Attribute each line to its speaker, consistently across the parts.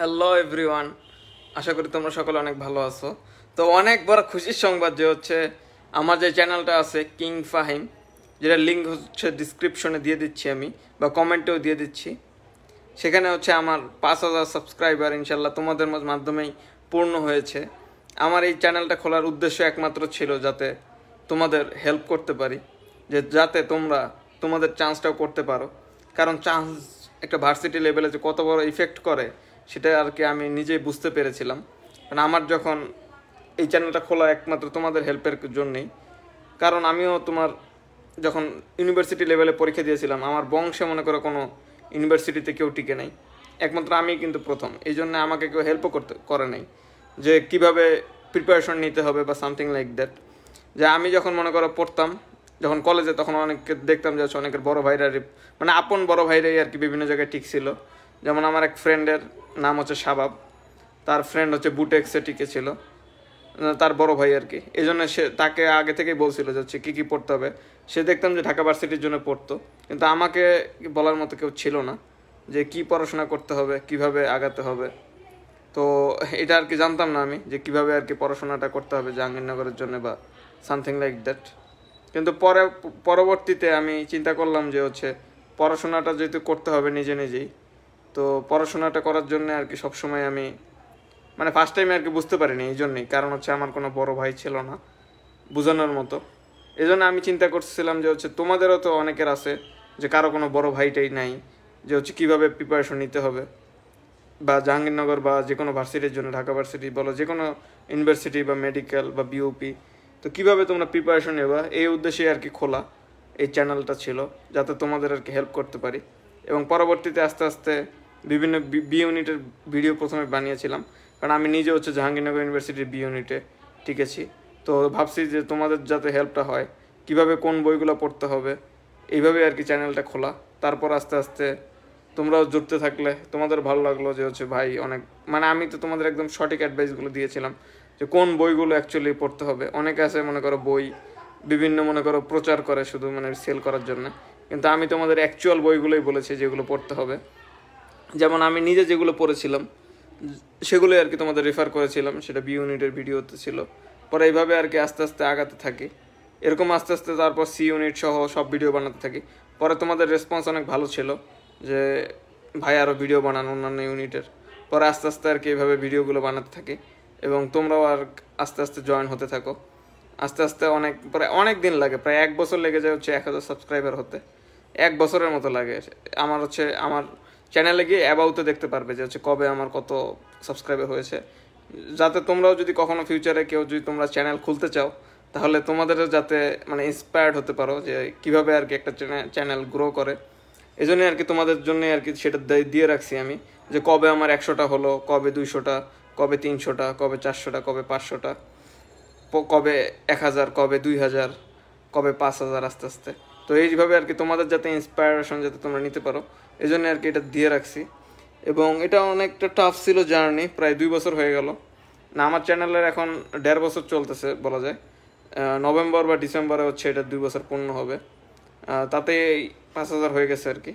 Speaker 1: hello everyone আশা করি তোমরা সকলে অনেক ভালো আছো তো অনেক বড় খুশির সংবাদ যে হচ্ছে আমার যে চ্যানেলটা আছে কিং ফাহিম যেটা লিঙ্ক হচ্ছে ডিসক্রিপশনে দিয়ে দিচ্ছি আমি বা কমেন্টেও দিয়ে দিচ্ছি সেখানে হচ্ছে আমার পাঁচ হাজার সাবস্ক্রাইবার ইনশাল্লাহ তোমাদের মাধ্যমেই পূর্ণ হয়েছে আমার এই চ্যানেলটা খোলার উদ্দেশ্য একমাত্র ছিল যাতে তোমাদের হেল্প করতে পারি যে যাতে তোমরা তোমাদের চান্সটাও করতে পারো কারণ চান্স একটা ভার্সিটি লেভেলে যে কত বড় ইফেক্ট করে সেটা আর কি আমি নিজেই বুঝতে পেরেছিলাম মানে আমার যখন এই চ্যানেলটা খোলা একমাত্র তোমাদের হেল্পের জন্যেই কারণ আমিও তোমার যখন ইউনিভার্সিটি লেভেলে পরীক্ষা দিয়েছিলাম আমার বংশে মনে করো কোনো ইউনিভার্সিটিতে কেউ টিকে নাই একমাত্র আমি কিন্তু প্রথম এই জন্য আমাকে কেউ হেল্পও করতে করে নাই যে কিভাবে প্রিপারেশন নিতে হবে বা সামথিং লাইক দ্যাট যে আমি যখন মনে করো পড়তাম যখন কলেজে তখন অনেককে দেখতাম যে অনেকের বড় ভাইরা মানে আপন বড় ভাইরাই আর কি বিভিন্ন জায়গায় ঠিক ছিল যেমন আমার এক ফ্রেন্ডের নাম হচ্ছে শাবাব তার ফ্রেন্ড হচ্ছে বুটেক্সে টিকে ছিল তার বড় ভাই আর কি এই জন্য সে তাকে আগে থেকেই বলছিল যে হচ্ছে কী কী পড়তে হবে সে দেখতাম যে ঢাকা ভার্সিটির জন্য পড়তো কিন্তু আমাকে বলার মতো কেউ ছিল না যে কি পড়াশোনা করতে হবে কিভাবে আগাতে হবে তো এটা আর কি জানতাম না আমি যে কিভাবে আর কি পড়াশোনাটা করতে হবে জাহাঙ্গীরনগরের জন্য বা সামথিং লাইক দ্যাট কিন্তু পরে পরবর্তীতে আমি চিন্তা করলাম যে হচ্ছে পড়াশোনাটা যেহেতু করতে হবে নিজে নিজেই তো পড়াশোনাটা করার জন্য আর কি সবসময় আমি মানে ফার্স্ট টাইমে আর কি বুঝতে পারিনি এই জন্যই কারণ হচ্ছে আমার কোনো বড় ভাই ছিল না বোঝানোর মতো এই জন্য আমি চিন্তা করছিলাম যে হচ্ছে তোমাদেরও তো অনেকের আছে যে কারো কোনো বড় ভাইটাই নাই যে হচ্ছে কীভাবে প্রিপারেশন নিতে হবে বা জাহাঙ্গীরনগর বা যে কোনো ভার্সিটির জন্য ঢাকা ভার্সিটি বলো যে কোনো ইউনিভার্সিটি বা মেডিকেল বা বিওপি তো কীভাবে তোমরা প্রিপারেশন নেবা এই উদ্দেশ্যে আর কি খোলা এই চ্যানেলটা ছিল যাতে তোমাদের আর কি হেল্প করতে পারি এবং পরবর্তীতে আস্তে আস্তে বিভিন্ন বি ইউনিটের ভিডিও প্রথমে বানিয়েছিলাম কারণ আমি নিজে হচ্ছে জাহাঙ্গীরনগর ইউনিভার্সিটির বি ইউনিটে টিকেছি তো ভাবছি যে তোমাদের যাতে হেল্পটা হয় কিভাবে কোন বইগুলো পড়তে হবে এইভাবে আর কি চ্যানেলটা খোলা তারপর আস্তে আস্তে তোমরাও জুড়তে থাকলে তোমাদের ভালো লাগলো যে হচ্ছে ভাই অনেক মানে আমি তো তোমাদের একদম সঠিক অ্যাডভাইসগুলো দিয়েছিলাম যে কোন বইগুলো অ্যাকচুয়ালি পড়তে হবে অনেকে আছে মনে করো বই বিভিন্ন মনে করো প্রচার করে শুধু মানে সেল করার জন্য কিন্তু আমি তোমাদের অ্যাকচুয়াল বইগুলোই বলেছি যেগুলো পড়তে হবে যেমন আমি নিজে যেগুলো পড়েছিলাম সেগুলোই আর কি তোমাদের রেফার করেছিলাম সেটা বি ইউনিটের ভিডিওতে ছিল পরে এইভাবে আর কি আস্তে আস্তে আগাতে থাকি এরকম আস্তে আস্তে তারপর সি ইউনিট সহ সব ভিডিও বানাতে থাকি পরে তোমাদের রেসপন্স অনেক ভালো ছিল যে ভাই আরও ভিডিও বানান অন্যান্য ইউনিটের পরে আস্তে আস্তে আর কি এইভাবে ভিডিওগুলো বানাতে থাকি এবং তোমরাও আর আস্তে আস্তে জয়েন হতে থাকো আস্তে আস্তে অনেক প্রায় অনেক দিন লাগে প্রায় এক বছর লেগে যায় হচ্ছে এক হাজার সাবস্ক্রাইবার হতে এক বছরের মতো লাগে আমার হচ্ছে আমার চ্যানেলে গিয়ে অ্যাবাউতে দেখতে পারবে যে হচ্ছে কবে আমার কত সাবস্ক্রাইবার হয়েছে যাতে তোমরাও যদি কখনো ফিউচারে কেউ যদি তোমরা চ্যানেল খুলতে চাও তাহলে তোমাদেরও যাতে মানে ইন্সপায়ার্ড হতে পারো যে কিভাবে আর কি একটা চ্যানেল গ্রো করে এই জন্যই আর কি তোমাদের জন্য আর কি সেটা দিয়ে রাখছি আমি যে কবে আমার একশোটা হলো কবে দুইশোটা কবে তিনশোটা কবে চারশোটা কবে পাঁচশোটা কবে এক হাজার কবে দুই হাজার কবে পাঁচ হাজার আস্তে আস্তে তো এইভাবে আর কি তোমাদের যাতে ইন্সপায়ারেশন যাতে তোমরা নিতে পারো এই জন্য আর কি এটা দিয়ে রাখছি এবং এটা অনেকটা টাফ ছিল জার্নি প্রায় দুই বছর হয়ে গেল না আমার চ্যানেলের এখন দেড় বছর চলতেছে বলা যায় নভেম্বর বা ডিসেম্বরে হচ্ছে এটা দুই বছর পূর্ণ হবে তাতে পাঁচ হাজার হয়ে গেছে আর কি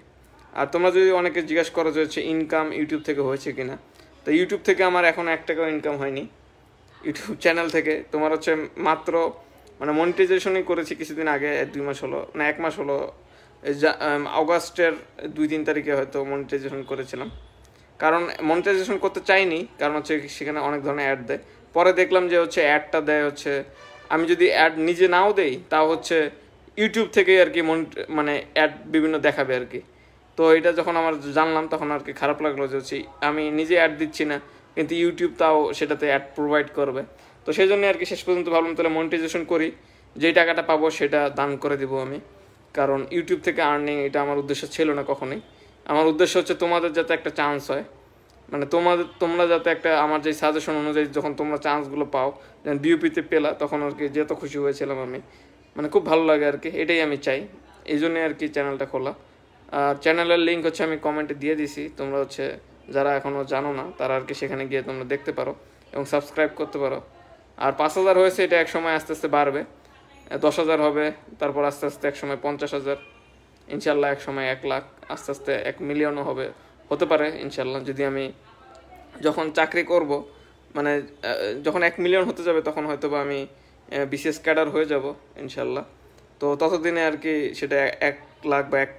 Speaker 1: আর তোমরা যদি অনেকে জিজ্ঞাসা করো যে হচ্ছে ইনকাম ইউটিউব থেকে হয়েছে কিনা তো ইউটিউব থেকে আমার এখন এক টাকাও ইনকাম হয়নি ইউটিউব চ্যানেল থেকে তোমার হচ্ছে মাত্র মানে মনিটাইজেশনই করেছি কিছুদিন আগে দুই মাস হলো না এক মাস হলো অগাস্টের দুই তিন তারিখে হয়তো মনিটাইজেশন করেছিলাম কারণ মনিটাইজেশন করতে চাইনি কারণ হচ্ছে সেখানে অনেক ধরনের অ্যাড দেয় পরে দেখলাম যে হচ্ছে অ্যাডটা দেয় হচ্ছে আমি যদি অ্যাড নিজে নাও দেই তাও হচ্ছে ইউটিউব থেকেই আর কি মানে অ্যাড বিভিন্ন দেখাবে আর কি তো এটা যখন আমার জানলাম তখন আর কি খারাপ লাগলো যে হচ্ছে আমি নিজে অ্যাড দিচ্ছি না কিন্তু ইউটিউব তাও সেটাতে অ্যাড প্রোভাইড করবে তো সেই জন্য আর কি শেষ পর্যন্ত ভাবলাম তাহলে মনিটাইজেশন করি যেই টাকাটা পাবো সেটা দান করে দেবো আমি কারণ ইউটিউব থেকে আর্নিং এটা আমার উদ্দেশ্য ছিল না কখনোই আমার উদ্দেশ্য হচ্ছে তোমাদের যাতে একটা চান্স হয় মানে তোমাদের তোমরা যাতে একটা আমার যে সাজেশন অনুযায়ী যখন তোমরা চান্সগুলো পাও যেমন বিউপিতে পেলা তখন আর কি যেত খুশি হয়েছিলাম আমি মানে খুব ভালো লাগে আর কি এটাই আমি চাই এই জন্যে আর কি চ্যানেলটা খোলা আর চ্যানেলের লিঙ্ক হচ্ছে আমি কমেন্টে দিয়ে দিছি তোমরা হচ্ছে যারা এখনও জানো না তারা আর কি সেখানে গিয়ে তোমরা দেখতে পারো এবং সাবস্ক্রাইব করতে পারো আর পাঁচ হাজার হয়েছে এটা এক সময় আস্তে আস্তে বাড়বে দশ হাজার হবে তারপর আস্তে আস্তে এক সময় পঞ্চাশ হাজার ইনশাল্লাহ এক সময় এক লাখ আস্তে আস্তে এক মিলিয়নও হবে হতে পারে ইনশাল্লাহ যদি আমি যখন চাকরি করব মানে যখন এক মিলিয়ন হতে যাবে তখন হয়তো বা আমি বিশেষ ক্যাডার হয়ে যাব ইনশাল্লাহ তো ততদিনে আর কি সেটা এক লাখ বা এক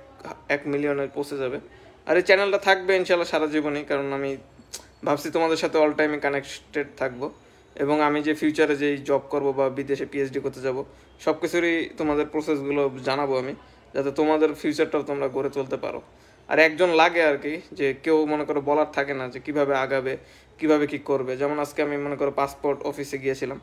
Speaker 1: এক মিলিয়নে পৌঁছে যাবে আর এই চ্যানেলটা থাকবে ইনশাল্লাহ সারা জীবনে কারণ আমি ভাবছি তোমাদের সাথে অল টাইমে কানেক্টেড থাকবো এবং আমি যে ফিউচারে যেই জব করব বা বিদেশে পিএইচডি করতে যাব সব কিছুরই তোমাদের প্রসেসগুলো জানাবো আমি যাতে তোমাদের ফিউচারটাও তোমরা গড়ে তুলতে পারো আর একজন লাগে আর কি যে কেউ মনে করো বলার থাকে না যে কিভাবে আগাবে কিভাবে কি করবে যেমন আজকে আমি মনে করো পাসপোর্ট অফিসে গিয়েছিলাম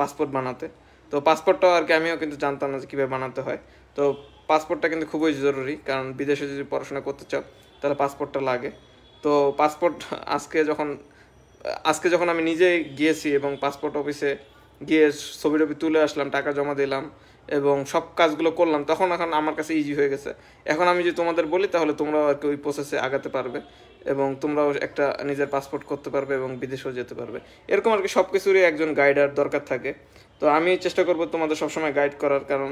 Speaker 1: পাসপোর্ট বানাতে তো পাসপোর্টটাও আর কি আমিও কিন্তু জানতাম না যে কীভাবে বানাতে হয় তো পাসপোর্টটা কিন্তু খুবই জরুরি কারণ বিদেশে যদি পড়াশোনা করতে চাও তাহলে পাসপোর্টটা লাগে তো পাসপোর্ট আজকে যখন আজকে যখন আমি নিজে গিয়েছি এবং পাসপোর্ট অফিসে গিয়ে ছবি টবি তুলে আসলাম টাকা জমা দিলাম এবং সব কাজগুলো করলাম তখন এখন আমার কাছে ইজি হয়ে গেছে এখন আমি যদি তোমাদের বলি তাহলে তোমরাও আর কি ওই প্রসেসে আগাতে পারবে এবং তোমরাও একটা নিজের পাসপোর্ট করতে পারবে এবং বিদেশেও যেতে পারবে এরকম আর কি সব কিছুরই একজন গাইডার দরকার থাকে তো আমি চেষ্টা করব তোমাদের সবসময় গাইড করার কারণ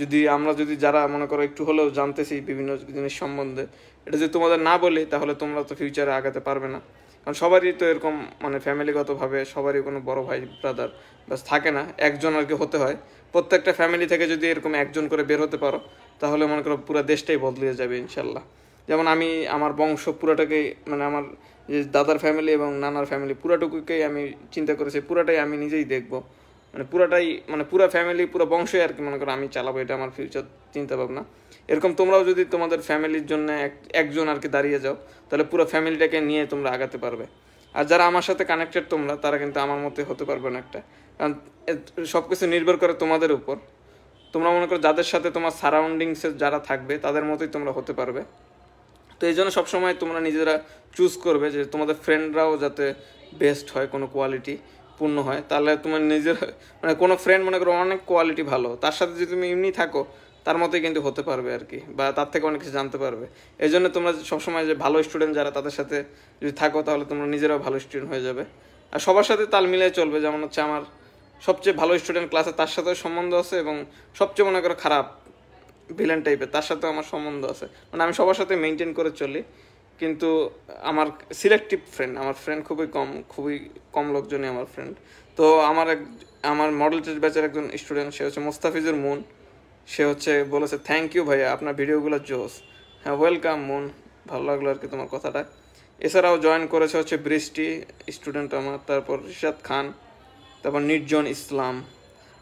Speaker 1: যদি আমরা যদি যারা মনে করো একটু হলেও জানতেছি বিভিন্ন জিনিস সম্বন্ধে এটা যদি তোমাদের না বলি তাহলে তোমরা তো ফিউচারে আগাতে পারবে না কারণ সবারই তো এরকম মানে ফ্যামিলিগতভাবে সবারই কোনো বড় ভাই ব্রাদার বাস থাকে না একজন আর কি হতে হয় প্রত্যেকটা ফ্যামিলি থেকে যদি এরকম একজন করে বের হতে পারো তাহলে মনে করো পুরো দেশটাই বদলে যাবে ইনশাল্লাহ যেমন আমি আমার বংশ পুরাটাকে মানে আমার যে দাদার ফ্যামিলি এবং নানার ফ্যামিলি পুরাটুকুকেই আমি চিন্তা করেছি পুরাটাই আমি নিজেই দেখব মানে পুরাটাই মানে পুরা ফ্যামিলি পুরো বংশই আর কি মনে করো আমি চালাবো এটা আমার ফিউচার চিন্তা ভাবনা এরকম তোমরাও যদি তোমাদের ফ্যামিলির জন্য একজন আর কি দাঁড়িয়ে যাও তাহলে পুরো ফ্যামিলিটাকে নিয়ে তোমরা আগাতে পারবে আর যারা আমার সাথে কানেক্টেড তোমরা তারা কিন্তু আমার মতে হতে পারবে না একটা কারণ সব কিছু নির্ভর করে তোমাদের উপর তোমরা মনে করো যাদের সাথে তোমার সারাউন্ডিংসে যারা থাকবে তাদের মতোই তোমরা হতে পারবে তো এই জন্য সবসময় তোমরা নিজেরা চুজ করবে যে তোমাদের ফ্রেন্ডরাও যাতে বেস্ট হয় কোনো কোয়ালিটি পূর্ণ হয় তাহলে তোমার নিজের মানে কোনো ফ্রেন্ড মনে করো অনেক কোয়ালিটি ভালো তার সাথে যদি তুমি এমনি থাকো তার মতোই কিন্তু হতে পারবে আর কি বা তার থেকে অনেক কিছু জানতে পারবে এই জন্য তোমরা সবসময় যে ভালো স্টুডেন্ট যারা তাদের সাথে যদি থাকো তাহলে তোমরা নিজেরাও ভালো স্টুডেন্ট হয়ে যাবে আর সবার সাথে তাল মিলিয়ে চলবে যেমন হচ্ছে আমার সবচেয়ে ভালো স্টুডেন্ট ক্লাসে তার সাথেও সম্বন্ধ আছে এবং সবচেয়ে মনে করো খারাপ ভিলেন টাইপের তার সাথেও আমার সম্বন্ধ আছে মানে আমি সবার সাথে মেনটেন করে চলি কিন্তু আমার সিলেক্টিভ ফ্রেন্ড আমার ফ্রেন্ড খুবই কম খুবই কম লোকজনই আমার ফ্রেন্ড তো আমার এক আমার মডেল টেস্ট ব্যাচের একজন স্টুডেন্ট সে হচ্ছে মোস্তাফিজুর মুন সে হচ্ছে বলেছে থ্যাংক ইউ ভাইয়া আপনার ভিডিওগুলো জোস হ্যাঁ ওয়েলকাম মন ভালো লাগলো আর কি তোমার কথাটা এছাড়াও জয়েন করেছে হচ্ছে বৃষ্টি স্টুডেন্ট আমার তারপর রিশাদ খান তারপর নির্জন ইসলাম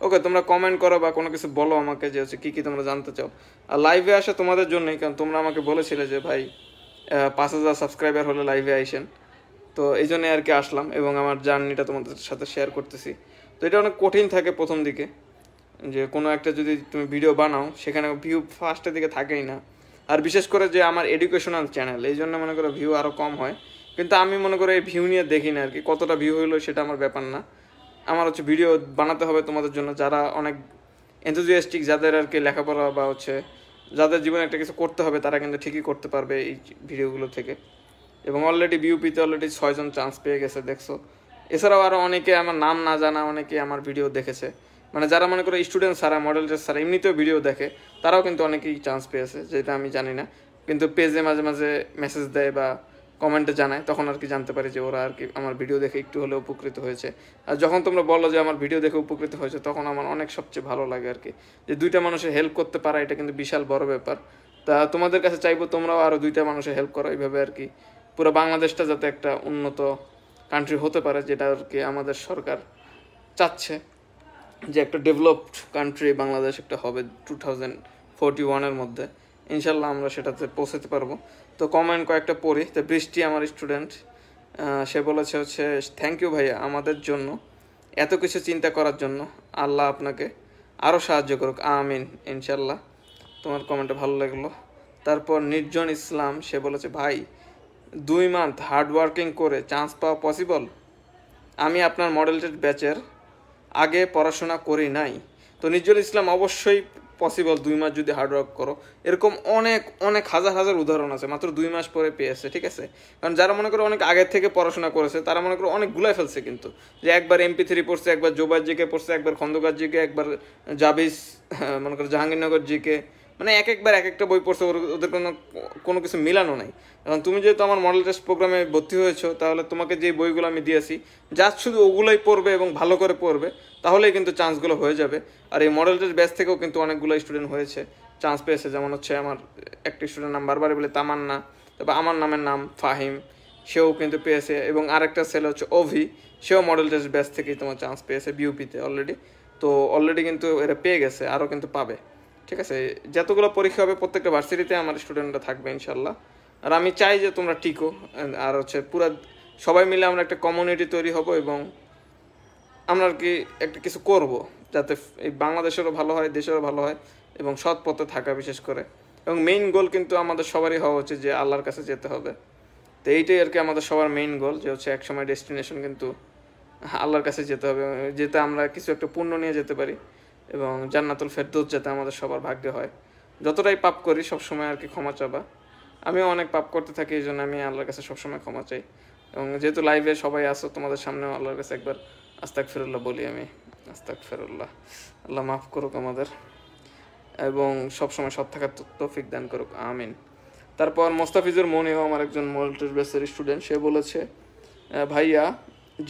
Speaker 1: ওকে তোমরা কমেন্ট করো বা কোনো কিছু বলো আমাকে যে হচ্ছে কী কী তোমরা জানতে চাও আর লাইভে আসা তোমাদের জন্যই কারণ তোমরা আমাকে বলেছিলে যে ভাই পাঁচ হাজার সাবস্ক্রাইবার হলে লাইভে আইসেন তো এই জন্যে আর কি আসলাম এবং আমার জার্নিটা তোমাদের সাথে শেয়ার করতেছি তো এটা অনেক কঠিন থাকে প্রথম দিকে যে কোনো একটা যদি তুমি ভিডিও বানাও সেখানে ভিউ ফার্স্টের দিকে থাকেই না আর বিশেষ করে যে আমার এডুকেশনাল চ্যানেল এই জন্য মনে করো ভিউ আরও কম হয় কিন্তু আমি মনে করি এই ভিউ নিয়ে দেখি না আর কি কতটা ভিউ হইলো সেটা আমার ব্যাপার না আমার হচ্ছে ভিডিও বানাতে হবে তোমাদের জন্য যারা অনেক এনথুজিয়াস্টিক যাদের আর কি লেখাপড়া বা হচ্ছে যাদের জীবনে একটা কিছু করতে হবে তারা কিন্তু ঠিকই করতে পারবে এই ভিডিওগুলো থেকে এবং অলরেডি বিউপিতে অলরেডি ছয়জন চান্স পেয়ে গেছে দেখছো এছাড়াও আরও অনেকে আমার নাম না জানা অনেকে আমার ভিডিও দেখেছে মানে যারা মনে করো স্টুডেন্ট সারা মডেল সারা এমনিতেও ভিডিও দেখে তারাও কিন্তু অনেকেই চান্স পেয়েছে যেটা আমি জানি না কিন্তু পেজে মাঝে মাঝে মেসেজ দেয় বা কমেন্টে জানায় তখন আর কি জানতে পারি যে ওরা আর কি আমার ভিডিও দেখে একটু হলেও উপকৃত হয়েছে আর যখন তোমরা বলো যে আমার ভিডিও দেখে উপকৃত হয়েছে তখন আমার অনেক সবচেয়ে ভালো লাগে আর কি যে দুইটা মানুষের হেল্প করতে পারা এটা কিন্তু বিশাল বড় ব্যাপার তা তোমাদের কাছে চাইবো তোমরাও আরও দুইটা মানুষের হেল্প করো এইভাবে আর কি পুরো বাংলাদেশটা যাতে একটা উন্নত কান্ট্রি হতে পারে যেটা আর কি আমাদের সরকার চাচ্ছে যে একটা ডেভেলপড কান্ট্রি বাংলাদেশ একটা হবে টু থাউজেন্ড ফোরটি ওয়ানের মধ্যে ইনশাল্লাহ আমরা সেটাতে পৌঁছাতে পারবো তো কমেন্ট কয়েকটা পড়ি তো বৃষ্টি আমার স্টুডেন্ট সে বলেছে হচ্ছে থ্যাংক ইউ ভাইয়া আমাদের জন্য এত কিছু চিন্তা করার জন্য আল্লাহ আপনাকে আরও সাহায্য করুক আমিন ইনশাল্লাহ তোমার কমেন্টটা ভালো লাগলো তারপর নির্জন ইসলাম সে বলেছে ভাই দুই মান্থ হার্ড ওয়ার্কিং করে চান্স পাওয়া পসিবল আমি আপনার মডেল ব্যাচের আগে পড়াশোনা করি নাই তো নিজুল ইসলাম অবশ্যই পসিবল দুই মাস যদি হার্ডওয়ার্ক করো এরকম অনেক অনেক হাজার হাজার উদাহরণ আছে মাত্র দুই মাস পরে পেয়েছে ঠিক আছে কারণ যারা মনে করো অনেক আগের থেকে পড়াশোনা করেছে তারা মনে করো অনেক গুলাই ফেলছে কিন্তু যে একবার এমপি থ্রি পড়ছে একবার জোবার জিকে পড়ছে একবার খন্দকার জিকে একবার জাবিস মনে করো জাহাঙ্গীরনগর জিকে মানে এক একবার এক একটা বই পড়ছে ওদের কোনো কোনো কিছু মিলানো নাই এখন তুমি যেহেতু আমার মডেল টেস্ট প্রোগ্রামে ভর্তি হয়েছো তাহলে তোমাকে যে বইগুলো আমি দিয়েছি যা শুধু ওগুলোই পড়বে এবং ভালো করে পড়বে তাহলেই কিন্তু চান্সগুলো হয়ে যাবে আর এই মডেল টেস্ট ব্যাচ থেকেও কিন্তু অনেকগুলো স্টুডেন্ট হয়েছে চান্স পেয়েছে যেমন হচ্ছে আমার একটি স্টুডেন্ট নাম বারবার বলে তামান্না তারপর আমার নামের নাম ফাহিম সেও কিন্তু পেয়েছে এবং আরেকটা সেল হচ্ছে ওভি সেও মডেল টেস্ট ব্যাচ থেকেই তোমার চান্স পেয়েছে বিউপিতে অলরেডি তো অলরেডি কিন্তু এরা পেয়ে গেছে আরও কিন্তু পাবে ঠিক আছে যতগুলো পরীক্ষা হবে প্রত্যেকটা ভার্সিটিতে আমার স্টুডেন্টরা থাকবে ইনশাল্লাহ আর আমি চাই যে তোমরা টিকো আর হচ্ছে পুরা সবাই মিলে আমরা একটা কমিউনিটি তৈরি হব এবং আমরা আর কি একটা কিছু করব যাতে এই বাংলাদেশেরও ভালো হয় দেশেরও ভালো হয় এবং সৎ পথে থাকা বিশেষ করে এবং মেইন গোল কিন্তু আমাদের সবারই হওয়া উচিত যে আল্লাহর কাছে যেতে হবে তো এইটাই আর কি আমাদের সবার মেইন গোল যে হচ্ছে একসময় ডেস্টিনেশন কিন্তু আল্লাহর কাছে যেতে হবে যেতে আমরা কিছু একটা পুণ্য নিয়ে যেতে পারি এবং জান্নাতুল ফেরদৌস যাতে আমাদের সবার ভাগ্যে হয় যতটাই পাপ করি সবসময় আর কি ক্ষমা চাবা আমিও অনেক পাপ করতে থাকি এই জন্য আমি আল্লাহর কাছে সবসময় ক্ষমা চাই এবং যেহেতু লাইভে সবাই আসো তোমাদের সামনে আল্লাহর কাছে একবার আস্তাক ফেরুল্লাহ বলি আমি আস্তাক ফেরুল্লাহ আল্লাহ মাফ করুক আমাদের এবং সবসময় সৎ থাকার তৌফিক দান করুক আমিন তারপর মোস্তাফিজুর মনিও আমার একজন মল্টির বেসের স্টুডেন্ট সে বলেছে ভাইয়া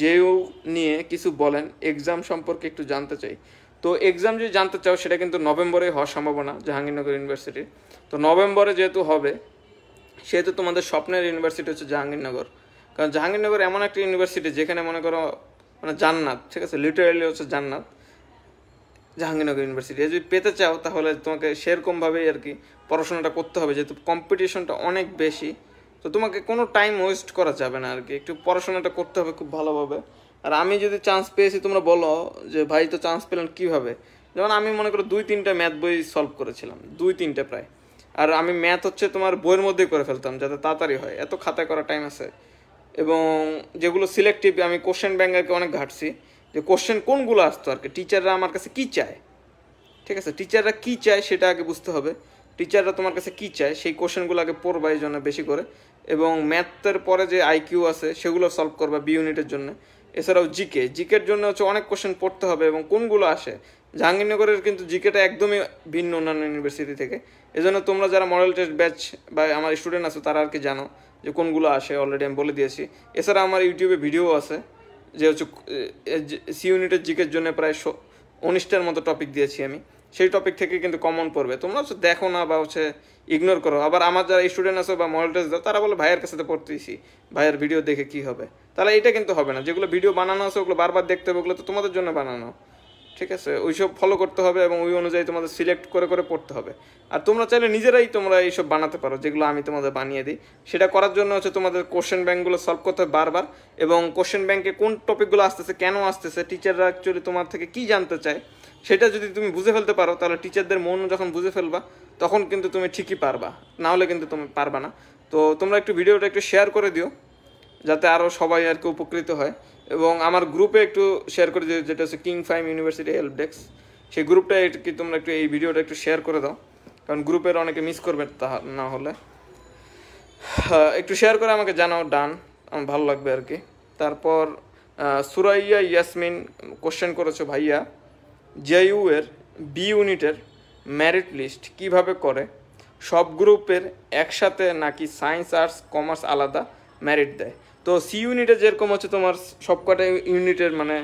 Speaker 1: যেও নিয়ে কিছু বলেন এক্সাম সম্পর্কে একটু জানতে চাই তো এক্সাম যদি জানতে চাও সেটা কিন্তু নভেম্বরে হওয়ার সম্ভাবনা জাহাঙ্গীরনগর ইউনিভার্সিটির তো নভেম্বরে যেহেতু হবে সেহেতু তোমাদের স্বপ্নের ইউনিভার্সিটি হচ্ছে জাহাঙ্গীরনগর কারণ জাহাঙ্গীরনগর এমন একটা ইউনিভার্সিটি যেখানে মনে করো মানে জান্নাত ঠিক আছে লিটারালি হচ্ছে জান্নাত জাহাঙ্গীরনগর ইউনিভার্সিটি যদি পেতে চাও তাহলে তোমাকে সেরকমভাবেই আর কি পড়াশোনাটা করতে হবে যেহেতু কম্পিটিশনটা অনেক বেশি তো তোমাকে কোনো টাইম ওয়েস্ট করা যাবে না আর কি একটু পড়াশোনাটা করতে হবে খুব ভালোভাবে আর আমি যদি চান্স পেয়েছি তোমরা বলো যে ভাই তো চান্স পেলেন কীভাবে যেমন আমি মনে করো দুই তিনটা ম্যাথ বই সলভ করেছিলাম দুই তিনটা প্রায় আর আমি ম্যাথ হচ্ছে তোমার বইয়ের মধ্যেই করে ফেলতাম যাতে তাড়াতাড়ি হয় এত খাতা করা টাইম আছে এবং যেগুলো সিলেক্টিভ আমি কোশ্চেন ব্যাঙ্গারকে অনেক ঘাটছি যে কোশ্চেন কোনগুলো আসতো আর কি টিচাররা আমার কাছে কি চায় ঠিক আছে টিচাররা কি চায় সেটা আগে বুঝতে হবে টিচাররা তোমার কাছে কি চায় সেই কোশ্চেনগুলো আগে পড়বা এই জন্য বেশি করে এবং ম্যাথের পরে যে আইকিউ আছে সেগুলো সলভ করবা বি ইউনিটের জন্য এছাড়াও জিকে জিকের জন্য হচ্ছে অনেক কোশ্চেন পড়তে হবে এবং কোনগুলো আসে জাহাঙ্গীরনগরের কিন্তু জিকেটা একদমই ভিন্ন অন্যান্য ইউনিভার্সিটি থেকে এজন্য তোমরা যারা মডেল টেস্ট ব্যাচ বা আমার স্টুডেন্ট আছো তারা আর কি জানো যে কোনগুলো আসে অলরেডি আমি বলে দিয়েছি এছাড়া আমার ইউটিউবে ভিডিও আছে যে হচ্ছে সি ইউনিটের জিকের জন্য প্রায় উনিশটার মতো টপিক দিয়েছি আমি সেই টপিক থেকে কিন্তু কমন পড়বে তোমরা হচ্ছে দেখো না বা হচ্ছে ইগনোর করো আবার আমার যারা স্টুডেন্ট আছে বা মডেল দাও তারা বলে ভাইয়ের কাছে পড়তেছি ভাইয়ের ভিডিও দেখে কি হবে তাহলে এটা কিন্তু হবে না যেগুলো ভিডিও বানানো আছে ওগুলো বারবার দেখতে হবে ওগুলো তো তোমাদের জন্য বানানো ঠিক আছে ওইসব ফলো করতে হবে এবং ওই অনুযায়ী তোমাদের সিলেক্ট করে করে পড়তে হবে আর তোমরা চাইলে নিজেরাই তোমরা এইসব বানাতে পারো যেগুলো আমি তোমাদের বানিয়ে দিই সেটা করার জন্য হচ্ছে তোমাদের কোশ্চেন ব্যাঙ্কগুলো সলভ করতে হবে বারবার এবং কোশ্চেন ব্যাঙ্কে কোন টপিকগুলো আসতেছে কেন আসতেছে টিচাররা অ্যাকচুয়ালি তোমার থেকে কি জানতে চায় সেটা যদি তুমি বুঝে ফেলতে পারো তাহলে টিচারদের মন যখন বুঝে ফেলবা তখন কিন্তু তুমি ঠিকই পারবা না হলে কিন্তু তুমি পারবা না তো তোমরা একটু ভিডিওটা একটু শেয়ার করে দিও যাতে আরও সবাই আর কি উপকৃত হয় এবং আমার গ্রুপে একটু শেয়ার করে দিও যেটা হচ্ছে কিং ফাইম ইউনিভার্সিটি হেল্প ডেস্ক সেই গ্রুপটা কি তোমরা একটু এই ভিডিওটা একটু শেয়ার করে দাও কারণ গ্রুপের অনেকে মিস করবে তা না হলে একটু শেয়ার করে আমাকে জানাও ডান আমার ভালো লাগবে আর কি তারপর সুরাইয়া ইয়াসমিন কোশ্চেন করেছো ভাইয়া জেইউ এর বি ইউনিটের মেরিট লিস্ট কিভাবে করে সব গ্রুপের একসাথে নাকি সায়েন্স আর্টস কমার্স আলাদা মেরিট দেয় তো সি ইউনিটে যেরকম হচ্ছে তোমার সবকটা ইউনিটের মানে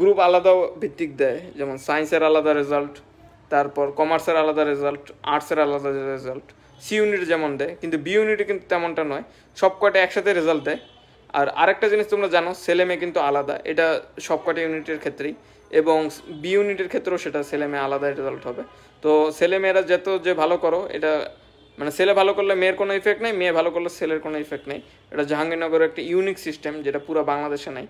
Speaker 1: গ্রুপ আলাদা ভিত্তিক দেয় যেমন সায়েন্সের আলাদা রেজাল্ট তারপর কমার্সের আলাদা রেজাল্ট আর্টসের আলাদা রেজাল্ট সি ইউনিটে যেমন দেয় কিন্তু বি ইউনিটে কিন্তু তেমনটা নয় সব কটা একসাথে রেজাল্ট দেয় আর আরেকটা জিনিস তোমরা জানো সেলেমে কিন্তু আলাদা এটা সব কটা ইউনিটের ক্ষেত্রেই এবং বি ইউনিটের ক্ষেত্রেও সেটা ছেলে মেয়ে আলাদা রেজাল্ট হবে তো ছেলে মেয়েরা যত যে ভালো করো এটা মানে ছেলে ভালো করলে মেয়ের কোনো ইফেক্ট নেই মেয়ে ভালো করলে ছেলের কোনো ইফেক্ট নেই এটা জাহাঙ্গীরনগরের একটা ইউনিক সিস্টেম যেটা পুরো বাংলাদেশে নাই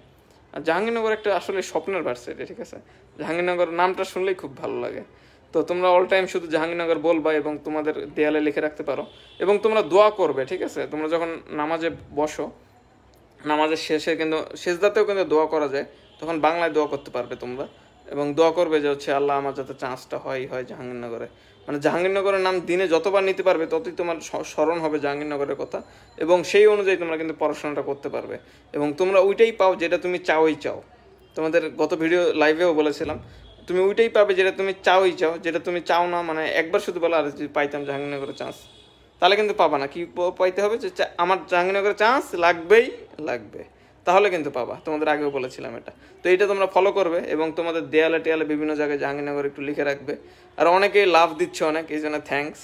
Speaker 1: আর জাহাঙ্গীরনগর একটা আসলে স্বপ্নের ভার্সিটি ঠিক আছে জাহাঙ্গীরনগর নামটা শুনলেই খুব ভালো লাগে তো তোমরা অল টাইম শুধু জাহাঙ্গীরনগর বলবা এবং তোমাদের দেয়ালে লিখে রাখতে পারো এবং তোমরা দোয়া করবে ঠিক আছে তোমরা যখন নামাজে বসো নামাজের শেষে কিন্তু শেষদাতেও কিন্তু দোয়া করা যায় তখন বাংলায় দোয়া করতে পারবে তোমরা এবং দোয়া করবে যে হচ্ছে আল্লাহ আমার যাতে চান্সটা হয় হয় জাহাঙ্গীরনগরে মানে জাহাঙ্গীরনগরের নাম দিনে যতবার নিতে পারবে ততই তোমার স্মরণ হবে জাহাঙ্গীরনগরের কথা এবং সেই অনুযায়ী তোমরা কিন্তু পড়াশোনাটা করতে পারবে এবং তোমরা ওইটাই পাও যেটা তুমি চাওই চাও তোমাদের গত ভিডিও লাইভেও বলেছিলাম তুমি ওইটাই পাবে যেটা তুমি চাওই চাও যেটা তুমি চাও না মানে একবার শুধু বলো আর যদি পাইতাম জাহাঙ্গীরনগরের চান্স তাহলে কিন্তু পাবা না কি পাইতে হবে যে আমার জাহাঙ্গীরনগরের চান্স লাগবেই লাগবে তাহলে কিন্তু পাবা তোমাদের আগেও বলেছিলাম এটা তো এটা তোমরা ফলো করবে এবং তোমাদের দেয়ালে টেয়ালে বিভিন্ন জায়গায় জাহাঙ্গীরনগর একটু লিখে রাখবে আর অনেকেই লাভ দিচ্ছে অনেক এই জন্য থ্যাংকস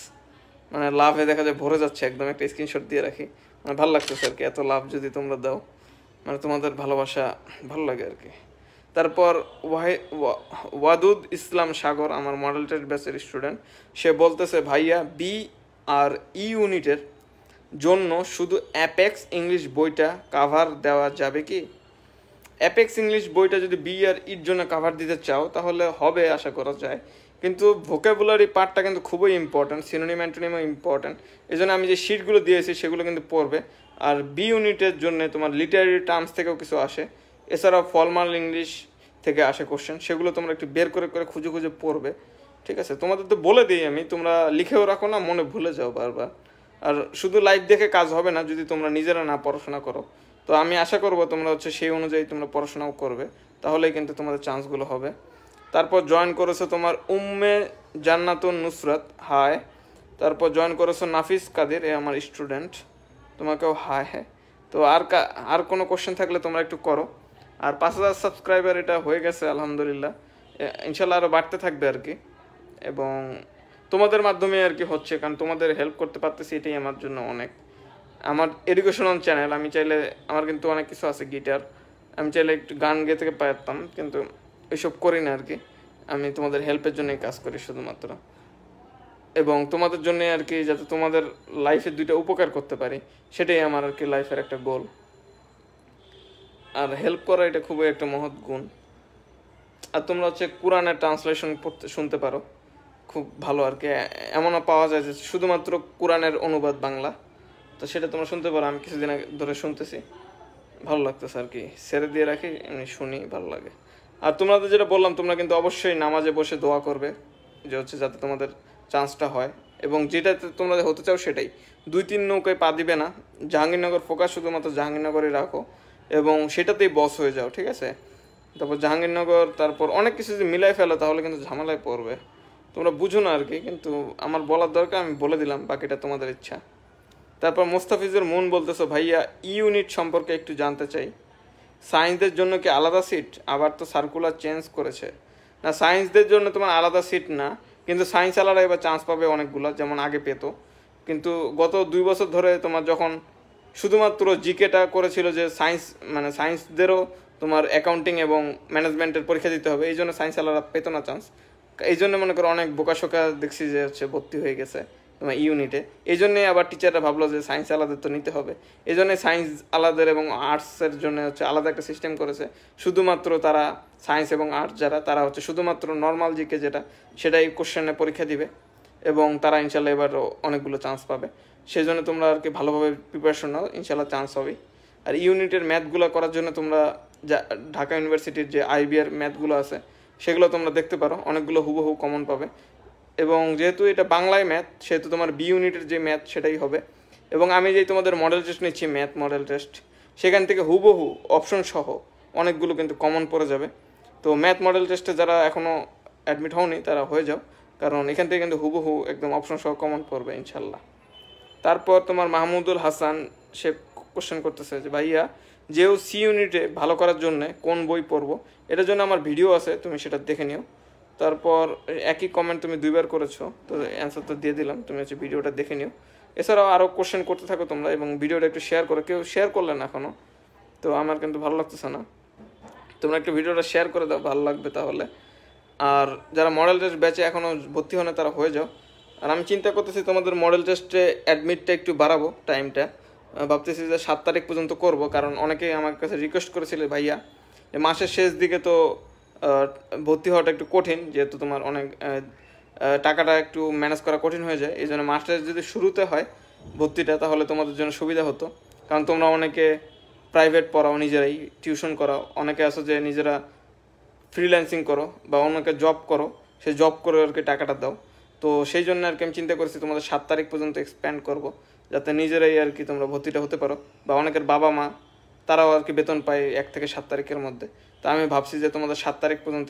Speaker 1: মানে লাভে দেখা যায় ভরে যাচ্ছে একদম একটা স্ক্রিনশট দিয়ে রাখি মানে ভালো লাগতেছে আর কি এত লাভ যদি তোমরা দাও মানে তোমাদের ভালোবাসা ভালো লাগে আর কি তারপর ওয়াদুদ ইসলাম সাগর আমার মডেল টেস্ট ব্যাচের স্টুডেন্ট সে বলতেছে ভাইয়া বি আর ই ইউনিটের জন্য শুধু অ্যাপেক্স ইংলিশ বইটা কাভার দেওয়া যাবে কি অ্যাপেক্স ইংলিশ বইটা যদি বি আর ইর e জন্য কাভার দিতে চাও তাহলে হবে আশা করা যায় কিন্তু ভোকাবুলারি পার্টটা কিন্তু খুবই ইম্পর্ট্যান্ট সিনোনিম অ্যান্টোনিমও ইম্পর্ট্যান্ট এই জন্য আমি যে শিটগুলো দিয়েছি সেগুলো কিন্তু পড়বে আর বি ইউনিটের জন্য তোমার লিটারি টার্মস থেকেও কিছু আসে এছাড়াও ফর্মাল ইংলিশ থেকে আসে কোশ্চেন সেগুলো তোমরা একটু বের করে করে খুঁজে খুঁজে পড়বে ঠিক আছে তোমাদের তো বলে দিই আমি তোমরা লিখেও রাখো না মনে ভুলে যাও বারবার আর শুধু লাইভ দেখে কাজ হবে না যদি তোমরা নিজেরা না পড়াশোনা করো তো আমি আশা করব তোমরা হচ্ছে সেই অনুযায়ী তোমরা পড়াশোনাও করবে তাহলেই কিন্তু তোমাদের চান্সগুলো হবে তারপর জয়েন করেছো তোমার উম্মে জান্নাতুন নুসরাত হায় তারপর জয়েন করেছো নাফিস কাদের এ আমার স্টুডেন্ট তোমাকেও হায় হ্যাঁ তো আর আর কোনো কোশ্চেন থাকলে তোমরা একটু করো আর পাঁচ হাজার সাবস্ক্রাইবার এটা হয়ে গেছে আলহামদুলিল্লাহ ইনশাল্লাহ আরও বাড়তে থাকবে আর কি এবং তোমাদের মাধ্যমে আর কি হচ্ছে কারণ তোমাদের হেল্প করতে পারতেছি এটাই আমার জন্য অনেক আমার এডুকেশনাল চ্যানেল আমি চাইলে আমার কিন্তু অনেক কিছু আছে গিটার আমি চাইলে একটু গান থেকে পারতাম কিন্তু এসব করি না আর কি আমি তোমাদের হেল্পের জন্যই কাজ করি শুধুমাত্র এবং তোমাদের জন্য আর কি যাতে তোমাদের লাইফে দুইটা উপকার করতে পারি সেটাই আমার আর কি লাইফের একটা গোল আর হেল্প করা এটা খুবই একটা মহৎ গুণ আর তোমরা হচ্ছে কোরআনের ট্রান্সলেশন পড়তে শুনতে পারো খুব ভালো আর কি এমনও পাওয়া যায় যে শুধুমাত্র কোরআনের অনুবাদ বাংলা তো সেটা তোমরা শুনতে পারো আমি কিছুদিন আগে ধরে শুনতেছি ভালো লাগতেছে আর কি ছেড়ে দিয়ে রাখি এমনি শুনি ভালো লাগে আর তোমাদের যেটা বললাম তোমরা কিন্তু অবশ্যই নামাজে বসে দোয়া করবে যে হচ্ছে যাতে তোমাদের চান্সটা হয় এবং যেটাতে তোমরা হতে চাও সেটাই দুই তিন নৌকায় পা দিবে না জাহাঙ্গীরনগর ফোকাস শুধুমাত্র জাহাঙ্গীরনগরে রাখো এবং সেটাতেই বস হয়ে যাও ঠিক আছে তারপর জাহাঙ্গীরনগর তারপর অনেক কিছু যদি মিলাই ফেলো তাহলে কিন্তু ঝামেলায় পড়বে তোমরা বুঝো না আর কি কিন্তু আমার বলার দরকার আমি বলে দিলাম বাকিটা তোমাদের ইচ্ছা তারপর মোস্তাফিজের মন বলতেছো ভাইয়া ই ইউনিট সম্পর্কে একটু জানতে চাই সায়েন্সদের জন্য কি আলাদা সিট আবার তো সার্কুলার চেঞ্জ করেছে না সায়েন্সদের জন্য তোমার আলাদা সিট না কিন্তু সায়েন্স আলাদা এবার চান্স পাবে অনেকগুলো যেমন আগে পেত কিন্তু গত দুই বছর ধরে তোমার যখন শুধুমাত্র জিকেটা করেছিল যে সায়েন্স মানে সায়েন্সদেরও তোমার অ্যাকাউন্টিং এবং ম্যানেজমেন্টের পরীক্ষা দিতে হবে এই জন্য সায়েন্স আলাদা পেত না চান্স এই জন্য মনে করো অনেক বোকাশোকা দেখছি যে হচ্ছে ভর্তি হয়ে গেছে তোমার ইউনিটে এই জন্যে আবার টিচাররা ভাবলো যে সায়েন্স আলাদা তো নিতে হবে এই জন্যে সায়েন্স আলাদা এবং আর্টসের জন্য হচ্ছে আলাদা একটা সিস্টেম করেছে শুধুমাত্র তারা সায়েন্স এবং আর্টস যারা তারা হচ্ছে শুধুমাত্র নর্মাল জিকে যেটা সেটাই কোশ্চেনে পরীক্ষা দিবে এবং তারা ইনশাল্লাহ এবার অনেকগুলো চান্স পাবে সেই জন্য তোমরা আর কি ভালোভাবে প্রিপারেশন নাও ইনশাল্লাহ চান্স হবে আর ইউনিটের ম্যাথগুলো করার জন্য তোমরা যা ঢাকা ইউনিভার্সিটির যে আইবিআর ম্যাথগুলো আছে সেগুলো তোমরা দেখতে পারো অনেকগুলো হুবহু কমন পাবে এবং যেহেতু এটা বাংলায় ম্যাথ সেহেতু তোমার বি ইউনিটের যে ম্যাথ সেটাই হবে এবং আমি যেই তোমাদের মডেল টেস্ট নিচ্ছি ম্যাথ মডেল টেস্ট সেখান থেকে হুবহু অপশন সহ অনেকগুলো কিন্তু কমন পড়ে যাবে তো ম্যাথ মডেল টেস্টে যারা এখনও অ্যাডমিট হওনি তারা হয়ে যাও কারণ এখান থেকে কিন্তু হুবহু একদম অপশন সহ কমন পড়বে ইনশাল্লাহ তারপর তোমার মাহমুদুল হাসান সে কোশ্চেন করতেছে যে ভাইয়া যেও সি ইউনিটে ভালো করার জন্য কোন বই পড়বো এটার জন্য আমার ভিডিও আছে তুমি সেটা দেখে নিও তারপর একই কমেন্ট তুমি দুইবার করেছো তো অ্যান্সার তো দিয়ে দিলাম তুমি হচ্ছে ভিডিওটা দেখে নিও এছাড়াও আরও কোশ্চেন করতে থাকো তোমরা এবং ভিডিওটা একটু শেয়ার করো কেউ শেয়ার করলে না এখনও তো আমার কিন্তু ভালো লাগতেছে না তোমরা একটু ভিডিওটা শেয়ার করে দাও ভালো লাগবে তাহলে আর যারা মডেল টেস্ট ব্যাচে এখনও ভর্তি হয় না তারা হয়ে যাও আর আমি চিন্তা করতেছি তোমাদের মডেল টেস্টে অ্যাডমিটটা একটু বাড়াবো টাইমটা ভাবতেছি যে সাত তারিখ পর্যন্ত করব কারণ অনেকেই আমার কাছে রিকোয়েস্ট করেছিল ভাইয়া যে মাসের শেষ দিকে তো ভর্তি হওয়াটা একটু কঠিন যেহেতু তোমার অনেক টাকাটা একটু ম্যানেজ করা কঠিন হয়ে যায় এই জন্য মাস্টার্স যদি শুরুতে হয় ভর্তিটা তাহলে তোমাদের জন্য সুবিধা হতো কারণ তোমরা অনেকে প্রাইভেট পড়াও নিজেরাই টিউশন করাও অনেকে আসো যে নিজেরা ফ্রিল্যান্সিং করো বা অনেকে জব করো সে জব করে আর কি টাকাটা দাও তো সেই জন্য আর কি আমি চিন্তা করছি তোমাদের সাত তারিখ পর্যন্ত এক্সপ্যান্ড করবো যাতে নিজেরাই আর কি তোমরা ভর্তিটা হতে পারো বা অনেকের বাবা মা তারাও আর কি বেতন পায় এক থেকে সাত তারিখের মধ্যে তো আমি ভাবছি যে তোমাদের সাত তারিখ পর্যন্ত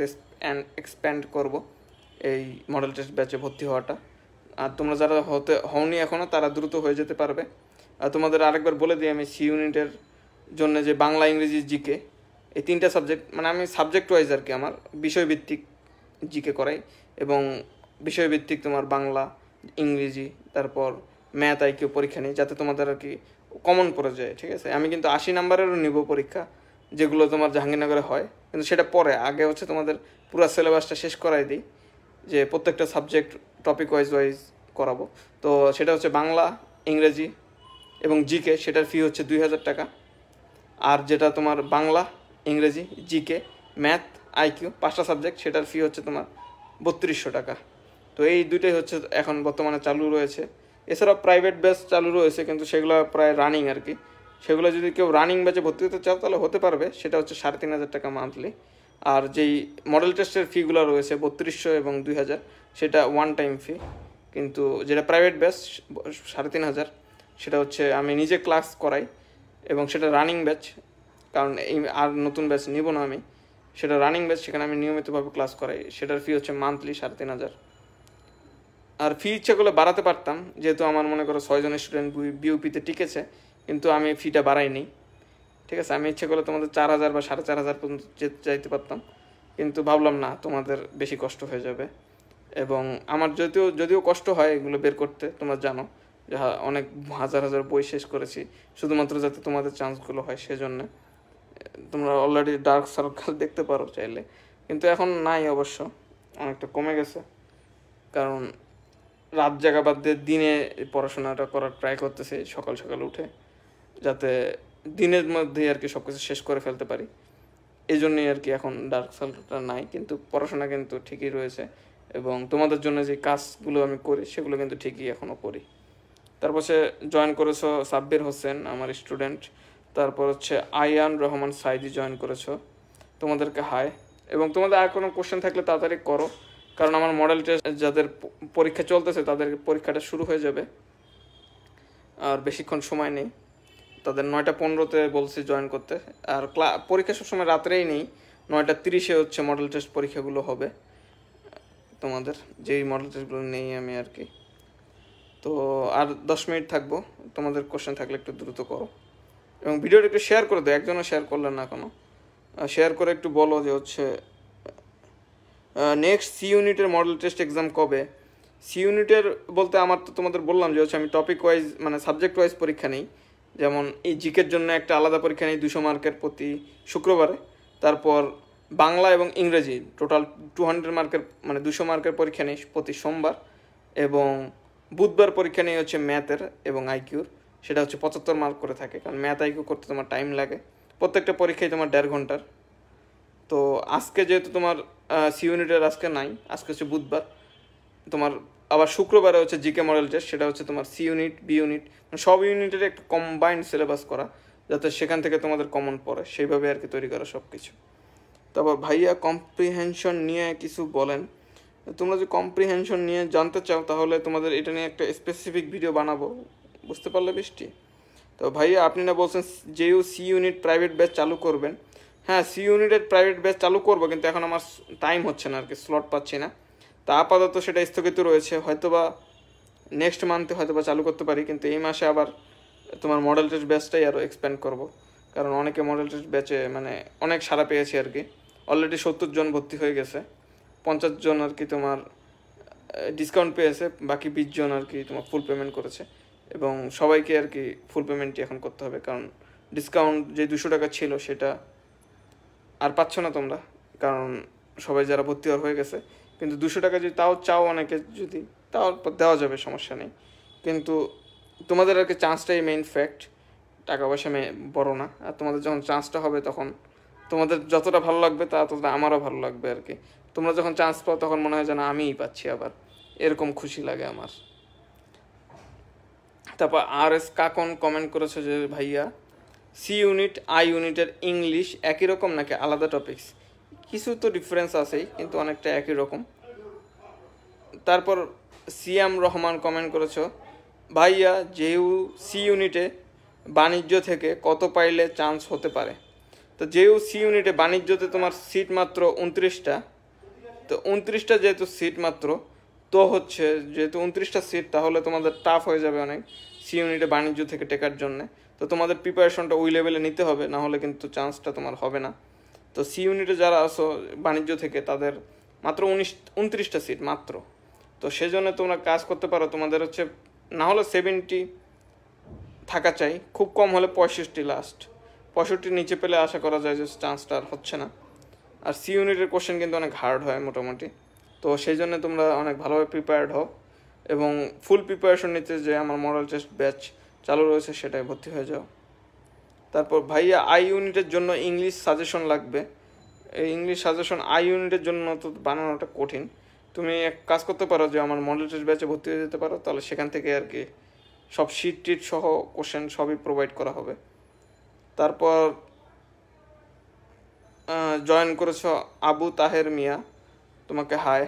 Speaker 1: এক্সপ্যান্ড করব এই মডেল টেস্ট ব্যাচে ভর্তি হওয়াটা আর তোমরা যারা হতে হওনি এখনও তারা দ্রুত হয়ে যেতে পারবে আর তোমাদের আরেকবার বলে দিই আমি সি ইউনিটের জন্য যে বাংলা ইংরেজি জিকে এই তিনটা সাবজেক্ট মানে আমি সাবজেক্ট ওয়াইজ আর কি আমার বিষয়ভিত্তিক জিকে করাই এবং বিষয়ভিত্তিক তোমার বাংলা ইংরেজি তারপর ম্যাথ আইকিউ পরীক্ষা নিই যাতে তোমাদের আর কি কমন পড়ে যায় ঠিক আছে আমি কিন্তু আশি নাম্বারেরও নিব পরীক্ষা যেগুলো তোমার জাহাঙ্গীরনগরে হয় কিন্তু সেটা পরে আগে হচ্ছে তোমাদের পুরো সিলেবাসটা শেষ করাই দিই যে প্রত্যেকটা সাবজেক্ট টপিক ওয়াইজ ওয়াইজ করাবো তো সেটা হচ্ছে বাংলা ইংরেজি এবং জিকে সেটার ফি হচ্ছে দুই হাজার টাকা আর যেটা তোমার বাংলা ইংরেজি জিকে ম্যাথ আইকিউ পাঁচটা সাবজেক্ট সেটার ফি হচ্ছে তোমার বত্রিশশো টাকা তো এই দুইটাই হচ্ছে এখন বর্তমানে চালু রয়েছে এছাড়া প্রাইভেট ব্যাচ চালু রয়েছে কিন্তু সেগুলো প্রায় রানিং আর কি সেগুলো যদি কেউ রানিং ব্যাচে ভর্তি হতে চাও তাহলে হতে পারবে সেটা হচ্ছে সাড়ে তিন হাজার টাকা মান্থলি আর যেই মডেল টেস্টের ফিগুলো রয়েছে বত্রিশশো এবং দুই হাজার সেটা ওয়ান টাইম ফি কিন্তু যেটা প্রাইভেট ব্যাচ সাড়ে তিন হাজার সেটা হচ্ছে আমি নিজে ক্লাস করাই এবং সেটা রানিং ব্যাচ কারণ এই আর নতুন ব্যাচ নিব না আমি সেটা রানিং ব্যাচ সেখানে আমি নিয়মিতভাবে ক্লাস করাই সেটার ফি হচ্ছে মান্থলি সাড়ে তিন হাজার আর ফি ইচ্ছা করলে বাড়াতে পারতাম যেহেতু আমার মনে করো ছয়জন স্টুডেন্ট বিউপিতে টিকেছে কিন্তু আমি ফিটা বাড়াইনি ঠিক আছে আমি ইচ্ছা করলে তোমাদের চার হাজার বা সাড়ে চার হাজার পর্যন্ত যেতে চাইতে পারতাম কিন্তু ভাবলাম না তোমাদের বেশি কষ্ট হয়ে যাবে এবং আমার যদিও যদিও কষ্ট হয় এগুলো বের করতে তোমরা জানো যে অনেক হাজার হাজার বই শেষ করেছি শুধুমাত্র যাতে তোমাদের চান্সগুলো হয় সেজন্য তোমরা অলরেডি ডার্ক সার্কাল দেখতে পারো চাইলে কিন্তু এখন নাই অবশ্য অনেকটা কমে গেছে কারণ রাত জাগা বাদ দিয়ে দিনে পড়াশোনাটা করার ট্রাই করতেছি সকাল সকাল উঠে যাতে দিনের মধ্যে আর কি সব কিছু শেষ করে ফেলতে পারি এই জন্যই আর কি এখন ডার্ক সার্কেলটা নাই কিন্তু পড়াশোনা কিন্তু ঠিকই রয়েছে এবং তোমাদের জন্য যে কাজগুলো আমি করি সেগুলো কিন্তু ঠিকই এখনও করি তারপর সে জয়েন করেছো সাব্বির হোসেন আমার স্টুডেন্ট তারপর হচ্ছে আয়ান রহমান সাইদি জয়েন করেছো তোমাদেরকে হাই এবং তোমাদের আর কোনো কোশ্চেন থাকলে তাড়াতাড়ি করো কারণ আমার মডেল টেস্ট যাদের পরীক্ষা চলতেছে তাদের পরীক্ষাটা শুরু হয়ে যাবে আর বেশিক্ষণ সময় নেই তাদের নয়টা পনেরোতে বলছি জয়েন করতে আর ক্লা পরীক্ষা সবসময় রাত্রেই নেই নয়টা তিরিশে হচ্ছে মডেল টেস্ট পরীক্ষাগুলো হবে তোমাদের যেই মডেল টেস্টগুলো নেই আমি আর কি তো আর দশ মিনিট থাকবো তোমাদের কোশ্চেন থাকলে একটু দ্রুত করো এবং ভিডিওটা একটু শেয়ার করে দেয় একজনও শেয়ার করলেন না কোনো শেয়ার করে একটু বলো যে হচ্ছে নেক্সট সি ইউনিটের মডেল টেস্ট এক্সাম কবে সি ইউনিটের বলতে আমার তো তোমাদের বললাম যে হচ্ছে আমি টপিক ওয়াইজ মানে সাবজেক্ট ওয়াইজ পরীক্ষা নেই যেমন এই জিকের জন্য একটা আলাদা পরীক্ষা নেই দুশো মার্কের প্রতি শুক্রবারে তারপর বাংলা এবং ইংরেজি টোটাল টু হান্ড্রেড মার্কের মানে দুশো মার্কের পরীক্ষা নেই প্রতি সোমবার এবং বুধবার পরীক্ষা নেই হচ্ছে ম্যাথের এবং আইকিউর সেটা হচ্ছে পঁচাত্তর মার্ক করে থাকে কারণ ম্যাথ আইকিউ করতে তোমার টাইম লাগে প্রত্যেকটা পরীক্ষায় তোমার দেড় ঘন্টার তো আজকে যেহেতু তোমার সি ইউনিটের আজকে নাই আজকে হচ্ছে বুধবার তোমার আবার শুক্রবারে হচ্ছে জিকে মডেল টেস্ট সেটা হচ্ছে তোমার সি ইউনিট বি ইউনিট সব ইউনিটের একটা কম্বাইন্ড সিলেবাস করা যাতে সেখান থেকে তোমাদের কমন পড়ে সেইভাবে আর কি তৈরি করা সব কিছু তারপর ভাইয়া কম্প্রিহেনশন নিয়ে কিছু বলেন তোমরা যদি কম্প্রিহেনশন নিয়ে জানতে চাও তাহলে তোমাদের এটা নিয়ে একটা স্পেসিফিক ভিডিও বানাবো বুঝতে পারলে বৃষ্টি তো ভাইয়া আপনি না বলছেন যেও সি ইউনিট প্রাইভেট ব্যাচ চালু করবেন হ্যাঁ সি ইউনিটের প্রাইভেট ব্যাচ চালু করব কিন্তু এখন আমার টাইম হচ্ছে না আর কি স্লট পাচ্ছি না তা আপাতত সেটা স্থগিত রয়েছে হয়তোবা নেক্সট মান্থে হয়তোবা চালু করতে পারি কিন্তু এই মাসে আবার তোমার মডেল টেস্ট ব্যাচটাই আরও এক্সপ্যান্ড করব কারণ অনেকে মডেল টেস্ট ব্যাচে মানে অনেক সারা পেয়েছি আর কি অলরেডি সত্তর জন ভর্তি হয়ে গেছে পঞ্চাশ জন আর কি তোমার ডিসকাউন্ট পেয়েছে বাকি বিশ জন আর কি তোমার ফুল পেমেন্ট করেছে এবং সবাইকে আর কি ফুল পেমেন্টটি এখন করতে হবে কারণ ডিসকাউন্ট যে দুশো টাকা ছিল সেটা আর পাচ্ছ না তোমরা কারণ সবাই যারা ভর্তি হওয়ার হয়ে গেছে কিন্তু দুশো টাকা যদি তাও চাও অনেকে যদি তাও দেওয়া যাবে সমস্যা নেই কিন্তু তোমাদের আর কি চান্সটাই মেইন ফ্যাক্ট টাকা পয়সা বড় না আর তোমাদের যখন চান্সটা হবে তখন তোমাদের যতটা ভালো লাগবে তা ততটা আমারও ভালো লাগবে আর কি তোমরা যখন চান্স পাও তখন মনে হয় যেন আমিই পাচ্ছি আবার এরকম খুশি লাগে আমার তারপর আর এস কাকন কমেন্ট করেছে যে ভাইয়া সি ইউনিট আই ইউনিটের ইংলিশ একই রকম নাকি আলাদা টপিকস কিছু তো ডিফারেন্স আছেই কিন্তু অনেকটা একই রকম তারপর এম রহমান কমেন্ট করেছ ভাইয়া জেইউ সি ইউনিটে বাণিজ্য থেকে কত পাইলে চান্স হতে পারে তো জেইউ সি ইউনিটে বাণিজ্যতে তোমার সিট মাত্র উনত্রিশটা তো উনত্রিশটা যেহেতু সিট মাত্র তো হচ্ছে যেহেতু উনত্রিশটা সিট তাহলে তোমাদের টাফ হয়ে যাবে অনেক সি ইউনিটে বাণিজ্য থেকে টেকার জন্যে তো তোমাদের প্রিপারেশনটা ওই লেভেলে নিতে হবে না হলে কিন্তু চান্সটা তোমার হবে না তো সি ইউনিটে যারা আসো বাণিজ্য থেকে তাদের মাত্র উনিশ উনত্রিশটা সিট মাত্র তো সেজন্য তোমরা কাজ করতে পারো তোমাদের হচ্ছে না হলে সেভেন্টি থাকা চাই খুব কম হলে পঁয়ষট্টি লাস্ট পঁয়ষট্টির নিচে পেলে আশা করা যায় যে চান্সটা আর হচ্ছে না আর সি ইউনিটের কোশ্চেন কিন্তু অনেক হার্ড হয় মোটামুটি তো সেই জন্য তোমরা অনেক ভালোভাবে প্রিপেয়ার্ড হও এবং ফুল প্রিপারেশন নিতে যে আমার মডেল টেস্ট ব্যাচ চালু রয়েছে সেটাই ভর্তি হয়ে যাও তারপর ভাইয়া আই ইউনিটের জন্য ইংলিশ সাজেশন লাগবে এই ইংলিশ সাজেশন আই ইউনিটের জন্য তো বানানোটা কঠিন তুমি এক কাজ করতে পারো যে আমার মডেল টেস্ট ব্যাচে ভর্তি হয়ে যেতে পারো তাহলে সেখান থেকে আর কি সব শিট টিট সহ কোশ্চেন সবই প্রোভাইড করা হবে তারপর জয়েন করেছ আবু তাহের মিয়া তোমাকে হায়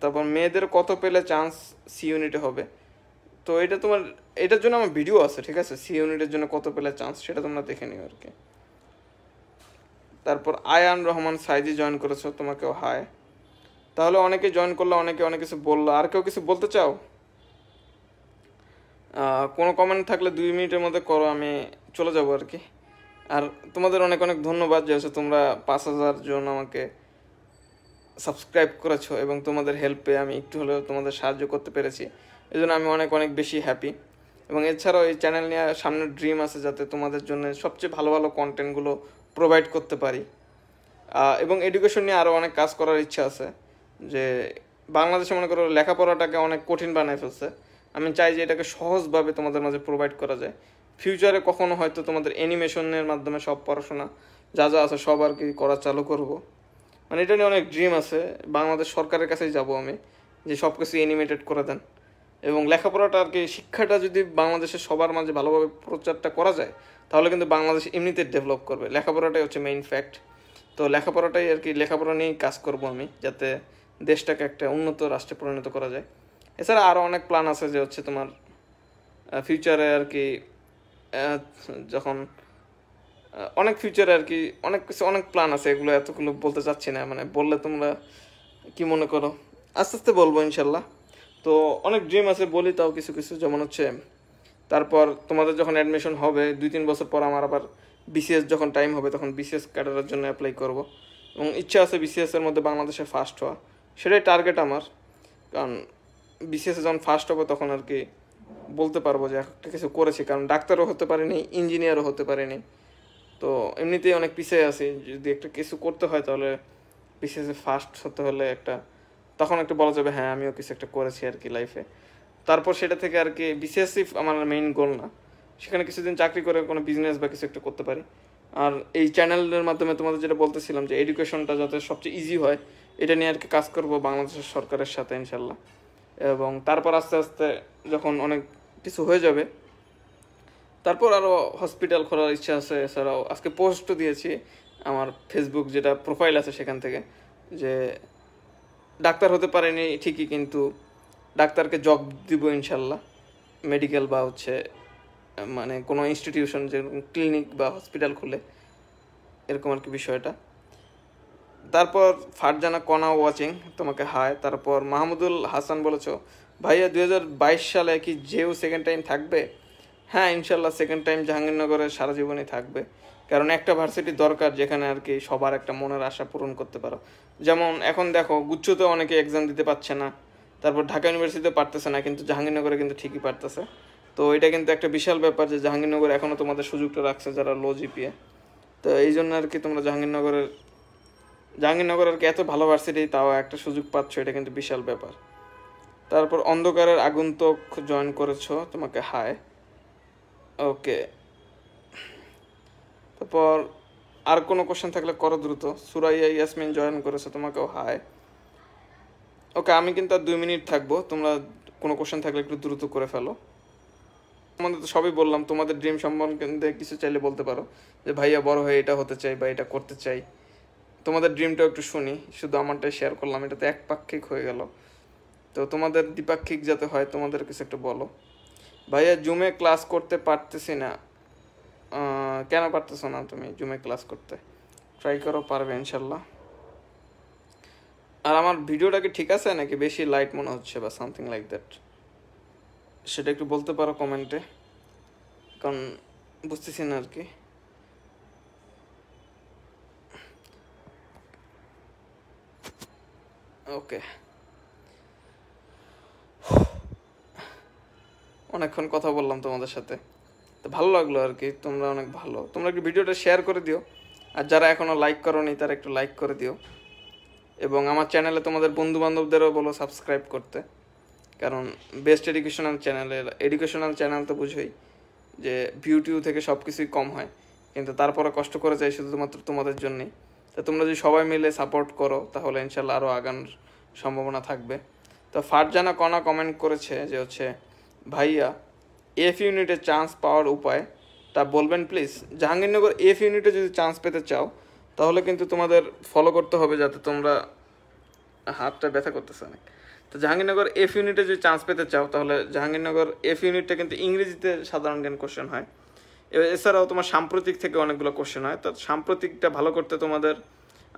Speaker 1: তারপর মেয়েদের কত পেলে চান্স সি ইউনিটে হবে তো এটা তোমার এটার জন্য আমার ভিডিও আছে ঠিক আছে সি ইউনিটের জন্য কত পেলে চান্স সেটা তোমরা দেখে নিও আর কি তারপর আয়ান রহমান সাইজি জয়েন করেছো তোমাকেও হায় তাহলে অনেকে জয়েন করলো অনেকে অনেক কিছু বললো আর কেউ কিছু বলতে চাও কোনো কমেন্ট থাকলে দুই মিনিটের মধ্যে করো আমি চলে যাব আর কি আর তোমাদের অনেক অনেক ধন্যবাদ যে তোমরা পাঁচ হাজার জন আমাকে সাবস্ক্রাইব করেছো এবং তোমাদের হেল্পে আমি একটু হলেও তোমাদের সাহায্য করতে পেরেছি এই আমি অনেক অনেক বেশি হ্যাপি এবং এছাড়াও এই চ্যানেল নিয়ে সামনে ড্রিম আছে যাতে তোমাদের জন্য সবচেয়ে ভালো ভালো কন্টেন্টগুলো প্রোভাইড করতে পারি এবং এডুকেশন নিয়ে আরও অনেক কাজ করার ইচ্ছা আছে যে বাংলাদেশে মনে করো লেখাপড়াটাকে অনেক কঠিন বানায় ফেলছে আমি চাই যে এটাকে সহজভাবে তোমাদের মাঝে প্রোভাইড করা যায় ফিউচারে কখনো হয়তো তোমাদের অ্যানিমেশনের মাধ্যমে সব পড়াশোনা যা যা আছে সব আর কি করা চালু করব মানে এটা নিয়ে অনেক ড্রিম আছে বাংলাদেশ সরকারের কাছেই যাব আমি যে সব কিছু অ্যানিমেটেড করে দেন এবং লেখাপড়াটা আর কি শিক্ষাটা যদি বাংলাদেশের সবার মাঝে ভালোভাবে প্রচারটা করা যায় তাহলে কিন্তু বাংলাদেশ এমনিতে ডেভেলপ করবে লেখাপড়াটাই হচ্ছে মেইন ফ্যাক্ট তো লেখাপড়াটাই আর কি লেখাপড়া নিয়েই কাজ করব আমি যাতে দেশটাকে একটা উন্নত রাষ্ট্রে পরিণত করা যায় এছাড়া আরও অনেক প্ল্যান আছে যে হচ্ছে তোমার ফিউচারে আর কি যখন অনেক ফিউচারে আর কি অনেক কিছু অনেক প্ল্যান আছে এগুলো এতগুলো বলতে চাচ্ছি না মানে বললে তোমরা কি মনে করো আস্তে আস্তে বলবো ইনশাল্লাহ তো অনেক ড্রিম আছে বলি তাও কিছু কিছু যেমন হচ্ছে তারপর তোমাদের যখন অ্যাডমিশন হবে দুই তিন বছর পর আমার আবার বিসিএস যখন টাইম হবে তখন বিসিএস ক্যাডারের জন্য অ্যাপ্লাই করব এবং ইচ্ছা আছে বিসিএসের মধ্যে বাংলাদেশে ফার্স্ট হওয়া সেটাই টার্গেট আমার কারণ বিসিএসে যখন ফার্স্ট হবে তখন আর কি বলতে পারবো যে একটা কিছু করেছি কারণ ডাক্তারও হতে পারিনি ইঞ্জিনিয়ারও হতে পারিনি তো এমনিতেই অনেক পিছিয়ে আছি যদি একটা কিছু করতে হয় তাহলে বিসিএসে ফার্স্ট হতে হলে একটা তখন একটু বলা যাবে হ্যাঁ আমিও কিছু একটা করেছি আর কি লাইফে তারপর সেটা থেকে আর কি বিসিএসসি e আমার মেইন গোল না সেখানে কিছুদিন চাকরি করে কোনো বিজনেস বা কিছু একটা করতে পারি আর এই চ্যানেলের মাধ্যমে তোমাদের যেটা বলতেছিলাম যে এডুকেশনটা যাতে সবচেয়ে ইজি হয় এটা নিয়ে আর কি কাজ করবো বাংলাদেশের সরকারের সাথে ইনশাল্লাহ এবং তারপর আস্তে আস্তে যখন অনেক কিছু হয়ে যাবে তারপর আরও হসপিটাল খোলার ইচ্ছা আছে এছাড়াও আজকে পোস্টও দিয়েছি আমার ফেসবুক যেটা প্রোফাইল আছে সেখান থেকে যে ডাক্তার হতে পারেনি ঠিকই কিন্তু ডাক্তারকে জব দিব ইনশাল্লাহ মেডিকেল বা হচ্ছে মানে কোনো ইনস্টিটিউশন যেরকম ক্লিনিক বা হসপিটাল খুলে এরকম আর কি বিষয়টা তারপর ফারজানা কনা ওয়াচিং তোমাকে হায় তারপর মাহমুদুল হাসান বলেছ ভাইয়া দু বাইশ সালে কি যেও সেকেন্ড টাইম থাকবে হ্যাঁ ইনশাল্লাহ সেকেন্ড টাইম জাহাঙ্গীরনগরে সারা জীবনই থাকবে কারণ একটা ভার্সিটি দরকার যেখানে আর কি সবার একটা মনের আশা পূরণ করতে পারো যেমন এখন দেখো গুচ্ছতে অনেকে এক্সাম দিতে পারছে না তারপর ঢাকা ইউনিভার্সিটিতে পারতেছে না কিন্তু জাহাঙ্গীরনগরে কিন্তু ঠিকই পারতেছে তো এটা কিন্তু একটা বিশাল ব্যাপার যে জাহাঙ্গীরনগর এখনও তোমাদের সুযোগটা রাখছে যারা লো জিপিএ তো এই জন্য আর কি তোমরা জাহাঙ্গীরনগরের জাহাঙ্গীরনগর আর কি এত ভালো ভার্সিটি তাও একটা সুযোগ পাচ্ছ এটা কিন্তু বিশাল ব্যাপার তারপর অন্ধকারের আগন্তক জয়েন করেছো তোমাকে হায় ওকে তারপর আর কোনো কোশ্চেন থাকলে করো দ্রুত সুরাইয়া ইয়াসমিন জয়েন করেছে তোমাকেও হাই ওকে আমি কিন্তু আর দুই মিনিট থাকবো তোমরা কোনো কোশ্চেন থাকলে একটু দ্রুত করে ফেলো তোমাদের তো সবই বললাম তোমাদের ড্রিম সম্বন্ধে কিছু চাইলে বলতে পারো যে ভাইয়া বড় হয়ে এটা হতে চাই বা এটা করতে চাই তোমাদের ড্রিমটাও একটু শুনি শুধু আমারটাই শেয়ার করলাম এটা তো একপাক্ষিক হয়ে গেল তো তোমাদের দ্বিপাক্ষিক যাতে হয় তোমাদের কিছু একটু বলো ভাইয়া জুমে ক্লাস করতে পারতেছি না কেন পারতেছো না তুমি জুমে ক্লাস করতে ট্রাই করো পারবে ইনশাল্লাহ আর আমার ভিডিওটাকে ঠিক আছে নাকি বেশি লাইট মনে হচ্ছে বা সামথিং লাইক দ্যাট সেটা একটু বলতে পারো কমেন্টে কারণ বুঝতেছি না আর কি ওকে অনেকক্ষণ কথা বললাম তোমাদের সাথে তো ভালো লাগলো আর কি তোমরা অনেক ভালো তোমরা একটু ভিডিওটা শেয়ার করে দিও আর যারা এখনও লাইক করোনি তারা একটু লাইক করে দিও এবং আমার চ্যানেলে তোমাদের বন্ধু বান্ধবদেরও বলো সাবস্ক্রাইব করতে কারণ বেস্ট এডুকেশনাল চ্যানেলে এডুকেশনাল চ্যানেল তো বুঝোই যে ভিউটিউ থেকে সব কিছুই কম হয় কিন্তু তারপরে কষ্ট করে যায় শুধুমাত্র তোমাদের জন্যেই তো তোমরা যদি সবাই মিলে সাপোর্ট করো তাহলে ইনশাল্লাহ আরও আগানোর সম্ভাবনা থাকবে তো ফারজানা কণা কমেন্ট করেছে যে হচ্ছে ভাইয়া এফ ইউনিটে চান্স পাওয়ার উপায় তা বলবেন প্লিজ জাহাঙ্গীরনগর এফ ইউনিটে যদি চান্স পেতে চাও তাহলে কিন্তু তোমাদের ফলো করতে হবে যাতে তোমরা হাতটা ব্যথা করতেছে অনেক তো জাহাঙ্গীরনগর এফ ইউনিটে যদি চান্স পেতে চাও তাহলে জাহাঙ্গীরনগর এফ ইউনিটটা কিন্তু ইংরেজিতে সাধারণ জ্ঞান কোশ্চেন হয় এবার এছাড়াও তোমার সাম্প্রতিক থেকে অনেকগুলো কোশ্চেন হয় তো সাম্প্রতিকটা ভালো করতে তোমাদের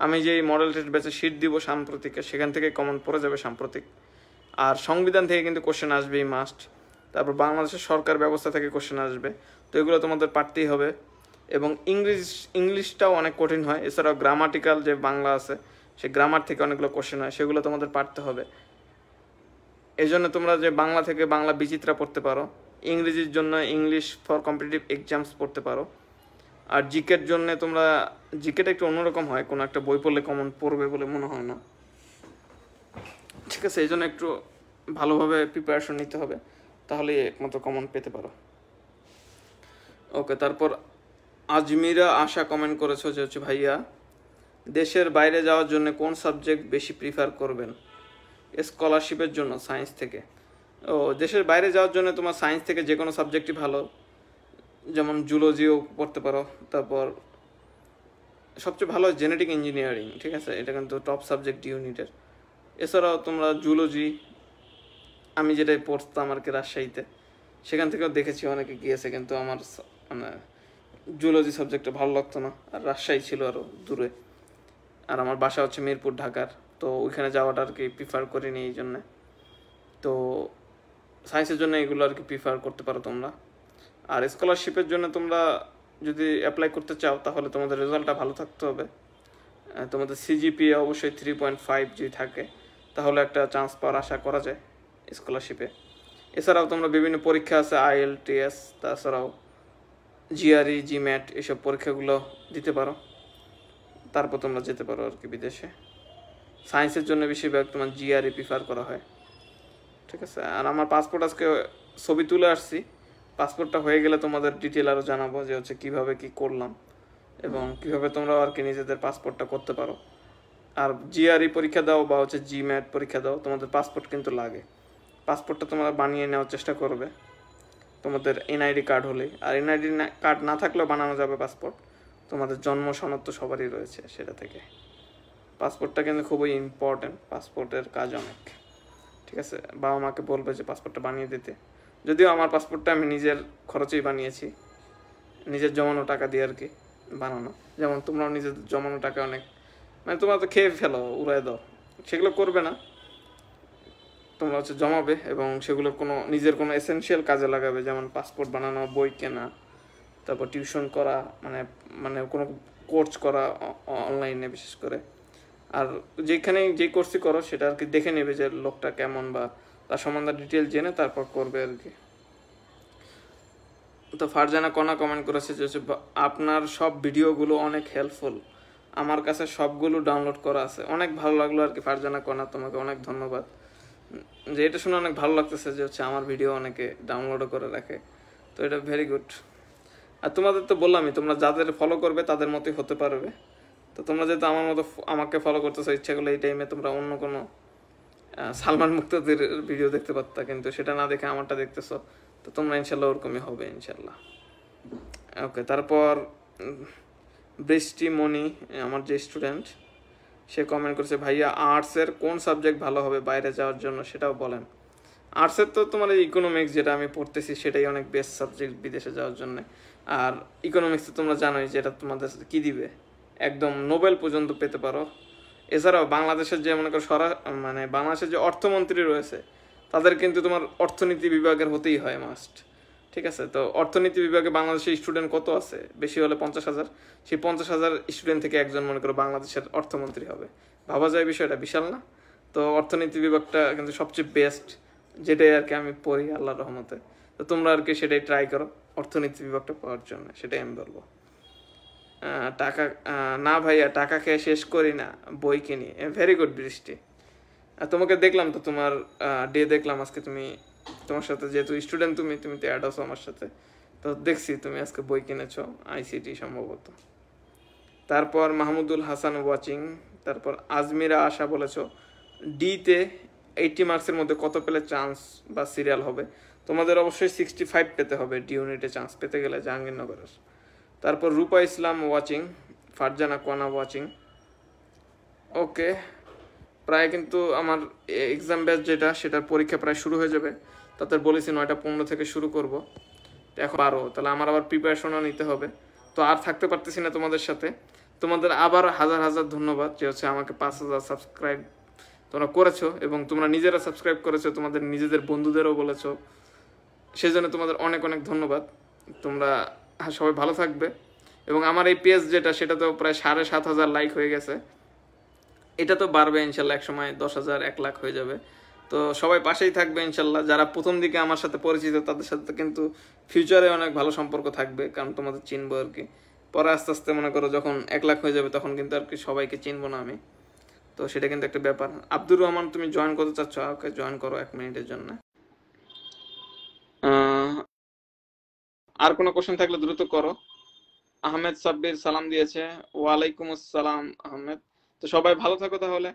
Speaker 1: আমি যেই মডেল টেস্ট ব্যাচে শিট দিব সাম্প্রতিকে সেখান থেকে কমন পড়ে যাবে সাম্প্রতিক আর সংবিধান থেকে কিন্তু কোশ্চেন আসবেই মাস্ট তারপর বাংলাদেশের সরকার ব্যবস্থা থেকে কোশ্চেন আসবে তো এগুলো তোমাদের পারতেই হবে এবং ইংলিশ ইংলিশটাও অনেক কঠিন হয় এছাড়াও গ্রামাটিক্যাল যে বাংলা আছে সে গ্রামার থেকে অনেকগুলো কোশ্চেন হয় সেগুলো তোমাদের পারতে হবে এই জন্য তোমরা যে বাংলা থেকে বাংলা বিচিত্রা পড়তে পারো ইংরেজির জন্য ইংলিশ ফর কম্পিটিটিভ এক্সামস পড়তে পারো আর জিকের জন্য তোমরা জিকেটা একটু অন্যরকম হয় কোনো একটা বই পড়লে কমন পড়বে বলে মনে হয় না ঠিক আছে এই জন্য একটু ভালোভাবে প্রিপারেশন নিতে হবে তাহলে একমাত্র কমন পেতে পারো ওকে তারপর আজমিরা আশা কমেন্ট করেছো যে হচ্ছে ভাইয়া দেশের বাইরে যাওয়ার জন্য কোন সাবজেক্ট বেশি প্রিফার করবেন স্কলারশিপের জন্য সায়েন্স থেকে ও দেশের বাইরে যাওয়ার জন্য তোমার সায়েন্স থেকে যে কোনো সাবজেক্টই ভালো যেমন জুলজিও পড়তে পারো তারপর সবচেয়ে ভালো জেনেটিক ইঞ্জিনিয়ারিং ঠিক আছে এটা কিন্তু টপ সাবজেক্ট ইউনিটের এছাড়াও তোমরা জুলজি আমি যেটাই পড়তাম আর কি রাজশাহীতে সেখান থেকেও দেখেছি অনেকে গিয়েছে কিন্তু আমার মানে জুলজি সাবজেক্টটা ভালো লাগতো না আর রাজশাহী ছিল আরও দূরে আর আমার বাসা হচ্ছে মিরপুর ঢাকার তো ওইখানে যাওয়াটা আর কি প্রিফার করিনি এই জন্যে তো সায়েন্সের জন্য এগুলো আর কি প্রিফার করতে পারো তোমরা আর স্কলারশিপের জন্য তোমরা যদি অ্যাপ্লাই করতে চাও তাহলে তোমাদের রেজাল্টটা ভালো থাকতে হবে তোমাদের সিজিপিএ অবশ্যই থ্রি পয়েন্ট ফাইভ যদি থাকে তাহলে একটা চান্স পাওয়ার আশা করা যায় স্কলারশিপে এছাড়াও তোমরা বিভিন্ন পরীক্ষা আছে আইএলটিএস তাছাড়াও জিআরই জিম্যাট e, এসব পরীক্ষাগুলো দিতে পারো তারপর তোমরা যেতে পারো আর কি বিদেশে সায়েন্সের জন্য বেশিরভাগ তোমার জিআরই প্রিফার e করা হয় ঠিক আছে আর আমার পাসপোর্ট আজকে ছবি তুলে আসছি পাসপোর্টটা হয়ে গেলে তোমাদের ডিটেল আরও জানাবো যে হচ্ছে কীভাবে কি করলাম এবং কীভাবে তোমরা আর কি নিজেদের পাসপোর্টটা করতে পারো আর জিআরই e পরীক্ষা দাও বা হচ্ছে জিম্যাট পরীক্ষা দাও তোমাদের পাসপোর্ট কিন্তু লাগে পাসপোর্টটা তোমরা বানিয়ে নেওয়ার চেষ্টা করবে তোমাদের এনআইডি কার্ড হলে আর এনআইডি কার্ড না থাকলেও বানানো যাবে পাসপোর্ট তোমাদের জন্ম সনদ তো সবারই রয়েছে সেটা থেকে পাসপোর্টটা কিন্তু খুবই ইম্পর্ট্যান্ট পাসপোর্টের কাজ অনেক ঠিক আছে বাবা মাকে বলবে যে পাসপোর্টটা বানিয়ে দিতে যদিও আমার পাসপোর্টটা আমি নিজের খরচেই বানিয়েছি নিজের জমানো টাকা দিয়ে আর কি বানানো যেমন তোমরাও নিজের জমানো টাকা অনেক মানে তোমরা তো খেয়ে ফেলো উড়ায় দাও সেগুলো করবে না তোমরা হচ্ছে জমাবে এবং সেগুলো কোনো নিজের কোনো এসেনশিয়াল কাজে লাগাবে যেমন পাসপোর্ট বানানো বই কেনা তারপর টিউশন করা মানে মানে কোনো কোর্স করা অনলাইনে বিশেষ করে আর যেখানে যে কোর্সই করো সেটা আর কি দেখে নেবে যে লোকটা কেমন বা তার সম্বন্ধে ডিটেল জেনে তারপর করবে আর কি তো ফারজানা কনা কমেন্ট করেছে যে আপনার সব ভিডিওগুলো অনেক হেল্পফুল আমার কাছে সবগুলো ডাউনলোড করা আছে অনেক ভালো লাগলো আর কি ফারজানা কনা তোমাকে অনেক ধন্যবাদ যে এটা শুনে অনেক ভালো লাগতেছে যে হচ্ছে আমার ভিডিও অনেকে ডাউনলোডও করে রাখে তো এটা ভেরি গুড আর তোমাদের তো বললামই তোমরা যাদের ফলো করবে তাদের মতোই হতে পারবে তো তোমরা যেহেতু আমার মতো আমাকে ফলো করতেছো ইচ্ছা করলে এই টাইমে তোমরা অন্য কোনো সালমান মুক্তদের ভিডিও দেখতে পারতা কিন্তু সেটা না দেখে আমারটা দেখতেছো তো তোমরা ইনশাল্লাহ ওরকমই হবে ইনশাল্লাহ ওকে তারপর বৃষ্টি মণি আমার যে স্টুডেন্ট সে কমেন্ট করছে ভাইয়া আর্টসের কোন সাবজেক্ট ভালো হবে বাইরে যাওয়ার জন্য সেটাও বলেন আর্টসের তো তোমার এই ইকোনমিক্স যেটা আমি পড়তেছি সেটাই অনেক বেস্ট সাবজেক্ট বিদেশে যাওয়ার জন্য আর ইকোনমিক্স তো তোমরা জানোই যেটা তোমাদের কি দিবে একদম নোবেল পর্যন্ত পেতে পারো এছাড়াও বাংলাদেশের যে মনে করো সরা মানে বাংলাদেশের যে অর্থমন্ত্রী রয়েছে তাদের কিন্তু তোমার অর্থনীতি বিভাগের হতেই হয় মাস্ট ঠিক আছে তো অর্থনীতি বিভাগে বাংলাদেশের স্টুডেন্ট কত আছে বেশি হলে পঞ্চাশ হাজার সেই পঞ্চাশ হাজার স্টুডেন্ট থেকে একজন মনে করো বাংলাদেশের অর্থমন্ত্রী হবে ভাবা যায় বিষয়টা বিশাল না তো অর্থনীতি বিভাগটা কিন্তু সবচেয়ে বেস্ট যেটাই আর কি আমি পড়ি আল্লাহ রহমতে তো তোমরা আর কি সেটাই ট্রাই করো অর্থনীতি বিভাগটা পড়ার জন্য সেটাই আমি বলবো টাকা না ভাইয়া টাকা খেয়ে শেষ করি না বই কিনি ভেরি গুড বৃষ্টি তোমাকে দেখলাম তো তোমার ডে দেখলাম আজকে তুমি তোমার সাথে যেহেতু স্টুডেন্ট তুমি তুমি তো অ্যাড আছো আমার সাথে তো দেখছি তুমি আজকে বই কিনেছো আইসিটি সম্ভবত তারপর মাহমুদুল হাসান ওয়াচিং তারপর আজমিরা আশা বলেছো ডিতে এইটটি মার্কসের মধ্যে কত পেলে চান্স বা সিরিয়াল হবে তোমাদের অবশ্যই সিক্সটি ফাইভ পেতে হবে ডি ইউনিটে চান্স পেতে গেলে জাহাঙ্গীরনগরের তারপর রূপা ইসলাম ওয়াচিং ফারজানা কোয়ানা ওয়াচিং ওকে প্রায় কিন্তু আমার এক্সাম ব্যাচ যেটা সেটার পরীক্ষা প্রায় শুরু হয়ে যাবে তাদের বলেছি নয়টা পনেরো থেকে শুরু করব এখন আরও তাহলে আমার আবার প্রিপারেশনও নিতে হবে তো আর থাকতে পারতেছি না তোমাদের সাথে তোমাদের আবার হাজার হাজার ধন্যবাদ যে হচ্ছে আমাকে পাঁচ হাজার সাবস্ক্রাইব তোমরা করেছো এবং তোমরা নিজেরা সাবস্ক্রাইব করেছো তোমাদের নিজেদের বন্ধুদেরও বলেছো সেই জন্য তোমাদের অনেক অনেক ধন্যবাদ তোমরা সবাই ভালো থাকবে এবং আমার এই পেজ যেটা সেটা তো প্রায় সাড়ে সাত হাজার লাইক হয়ে গেছে এটা তো বাড়বে ইনশাল্লাহ একসময় দশ হাজার এক লাখ হয়ে যাবে তো সবাই পাশেই থাকবে ইনশাল্লাহ যারা প্রথম দিকে আমার সাথে পরিচিত তাদের সাথে কিন্তু ফিউচারে অনেক ভালো সম্পর্ক থাকবে কারণ তোমাদের চিনবো আর কি পরে আস্তে আস্তে মনে করো যখন এক লাখ হয়ে যাবে তখন কিন্তু আর কি সবাইকে চিনবো না আমি তো সেটা কিন্তু একটা ব্যাপার আব্দুর রহমান তুমি জয়েন করতে চাচ্ছ হ্যাঁ, ওকে জয়েন করো এক মিনিটের জন্য আর কোনো কোশ্চেন থাকলে দ্রুত করো আহমেদ সাব্বির সালাম দিয়েছে ওয়ালাইকুম আসসালাম আহমেদ তো সবাই ভালো থাকো তাহলে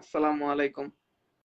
Speaker 1: আসসালামু আলাইকুম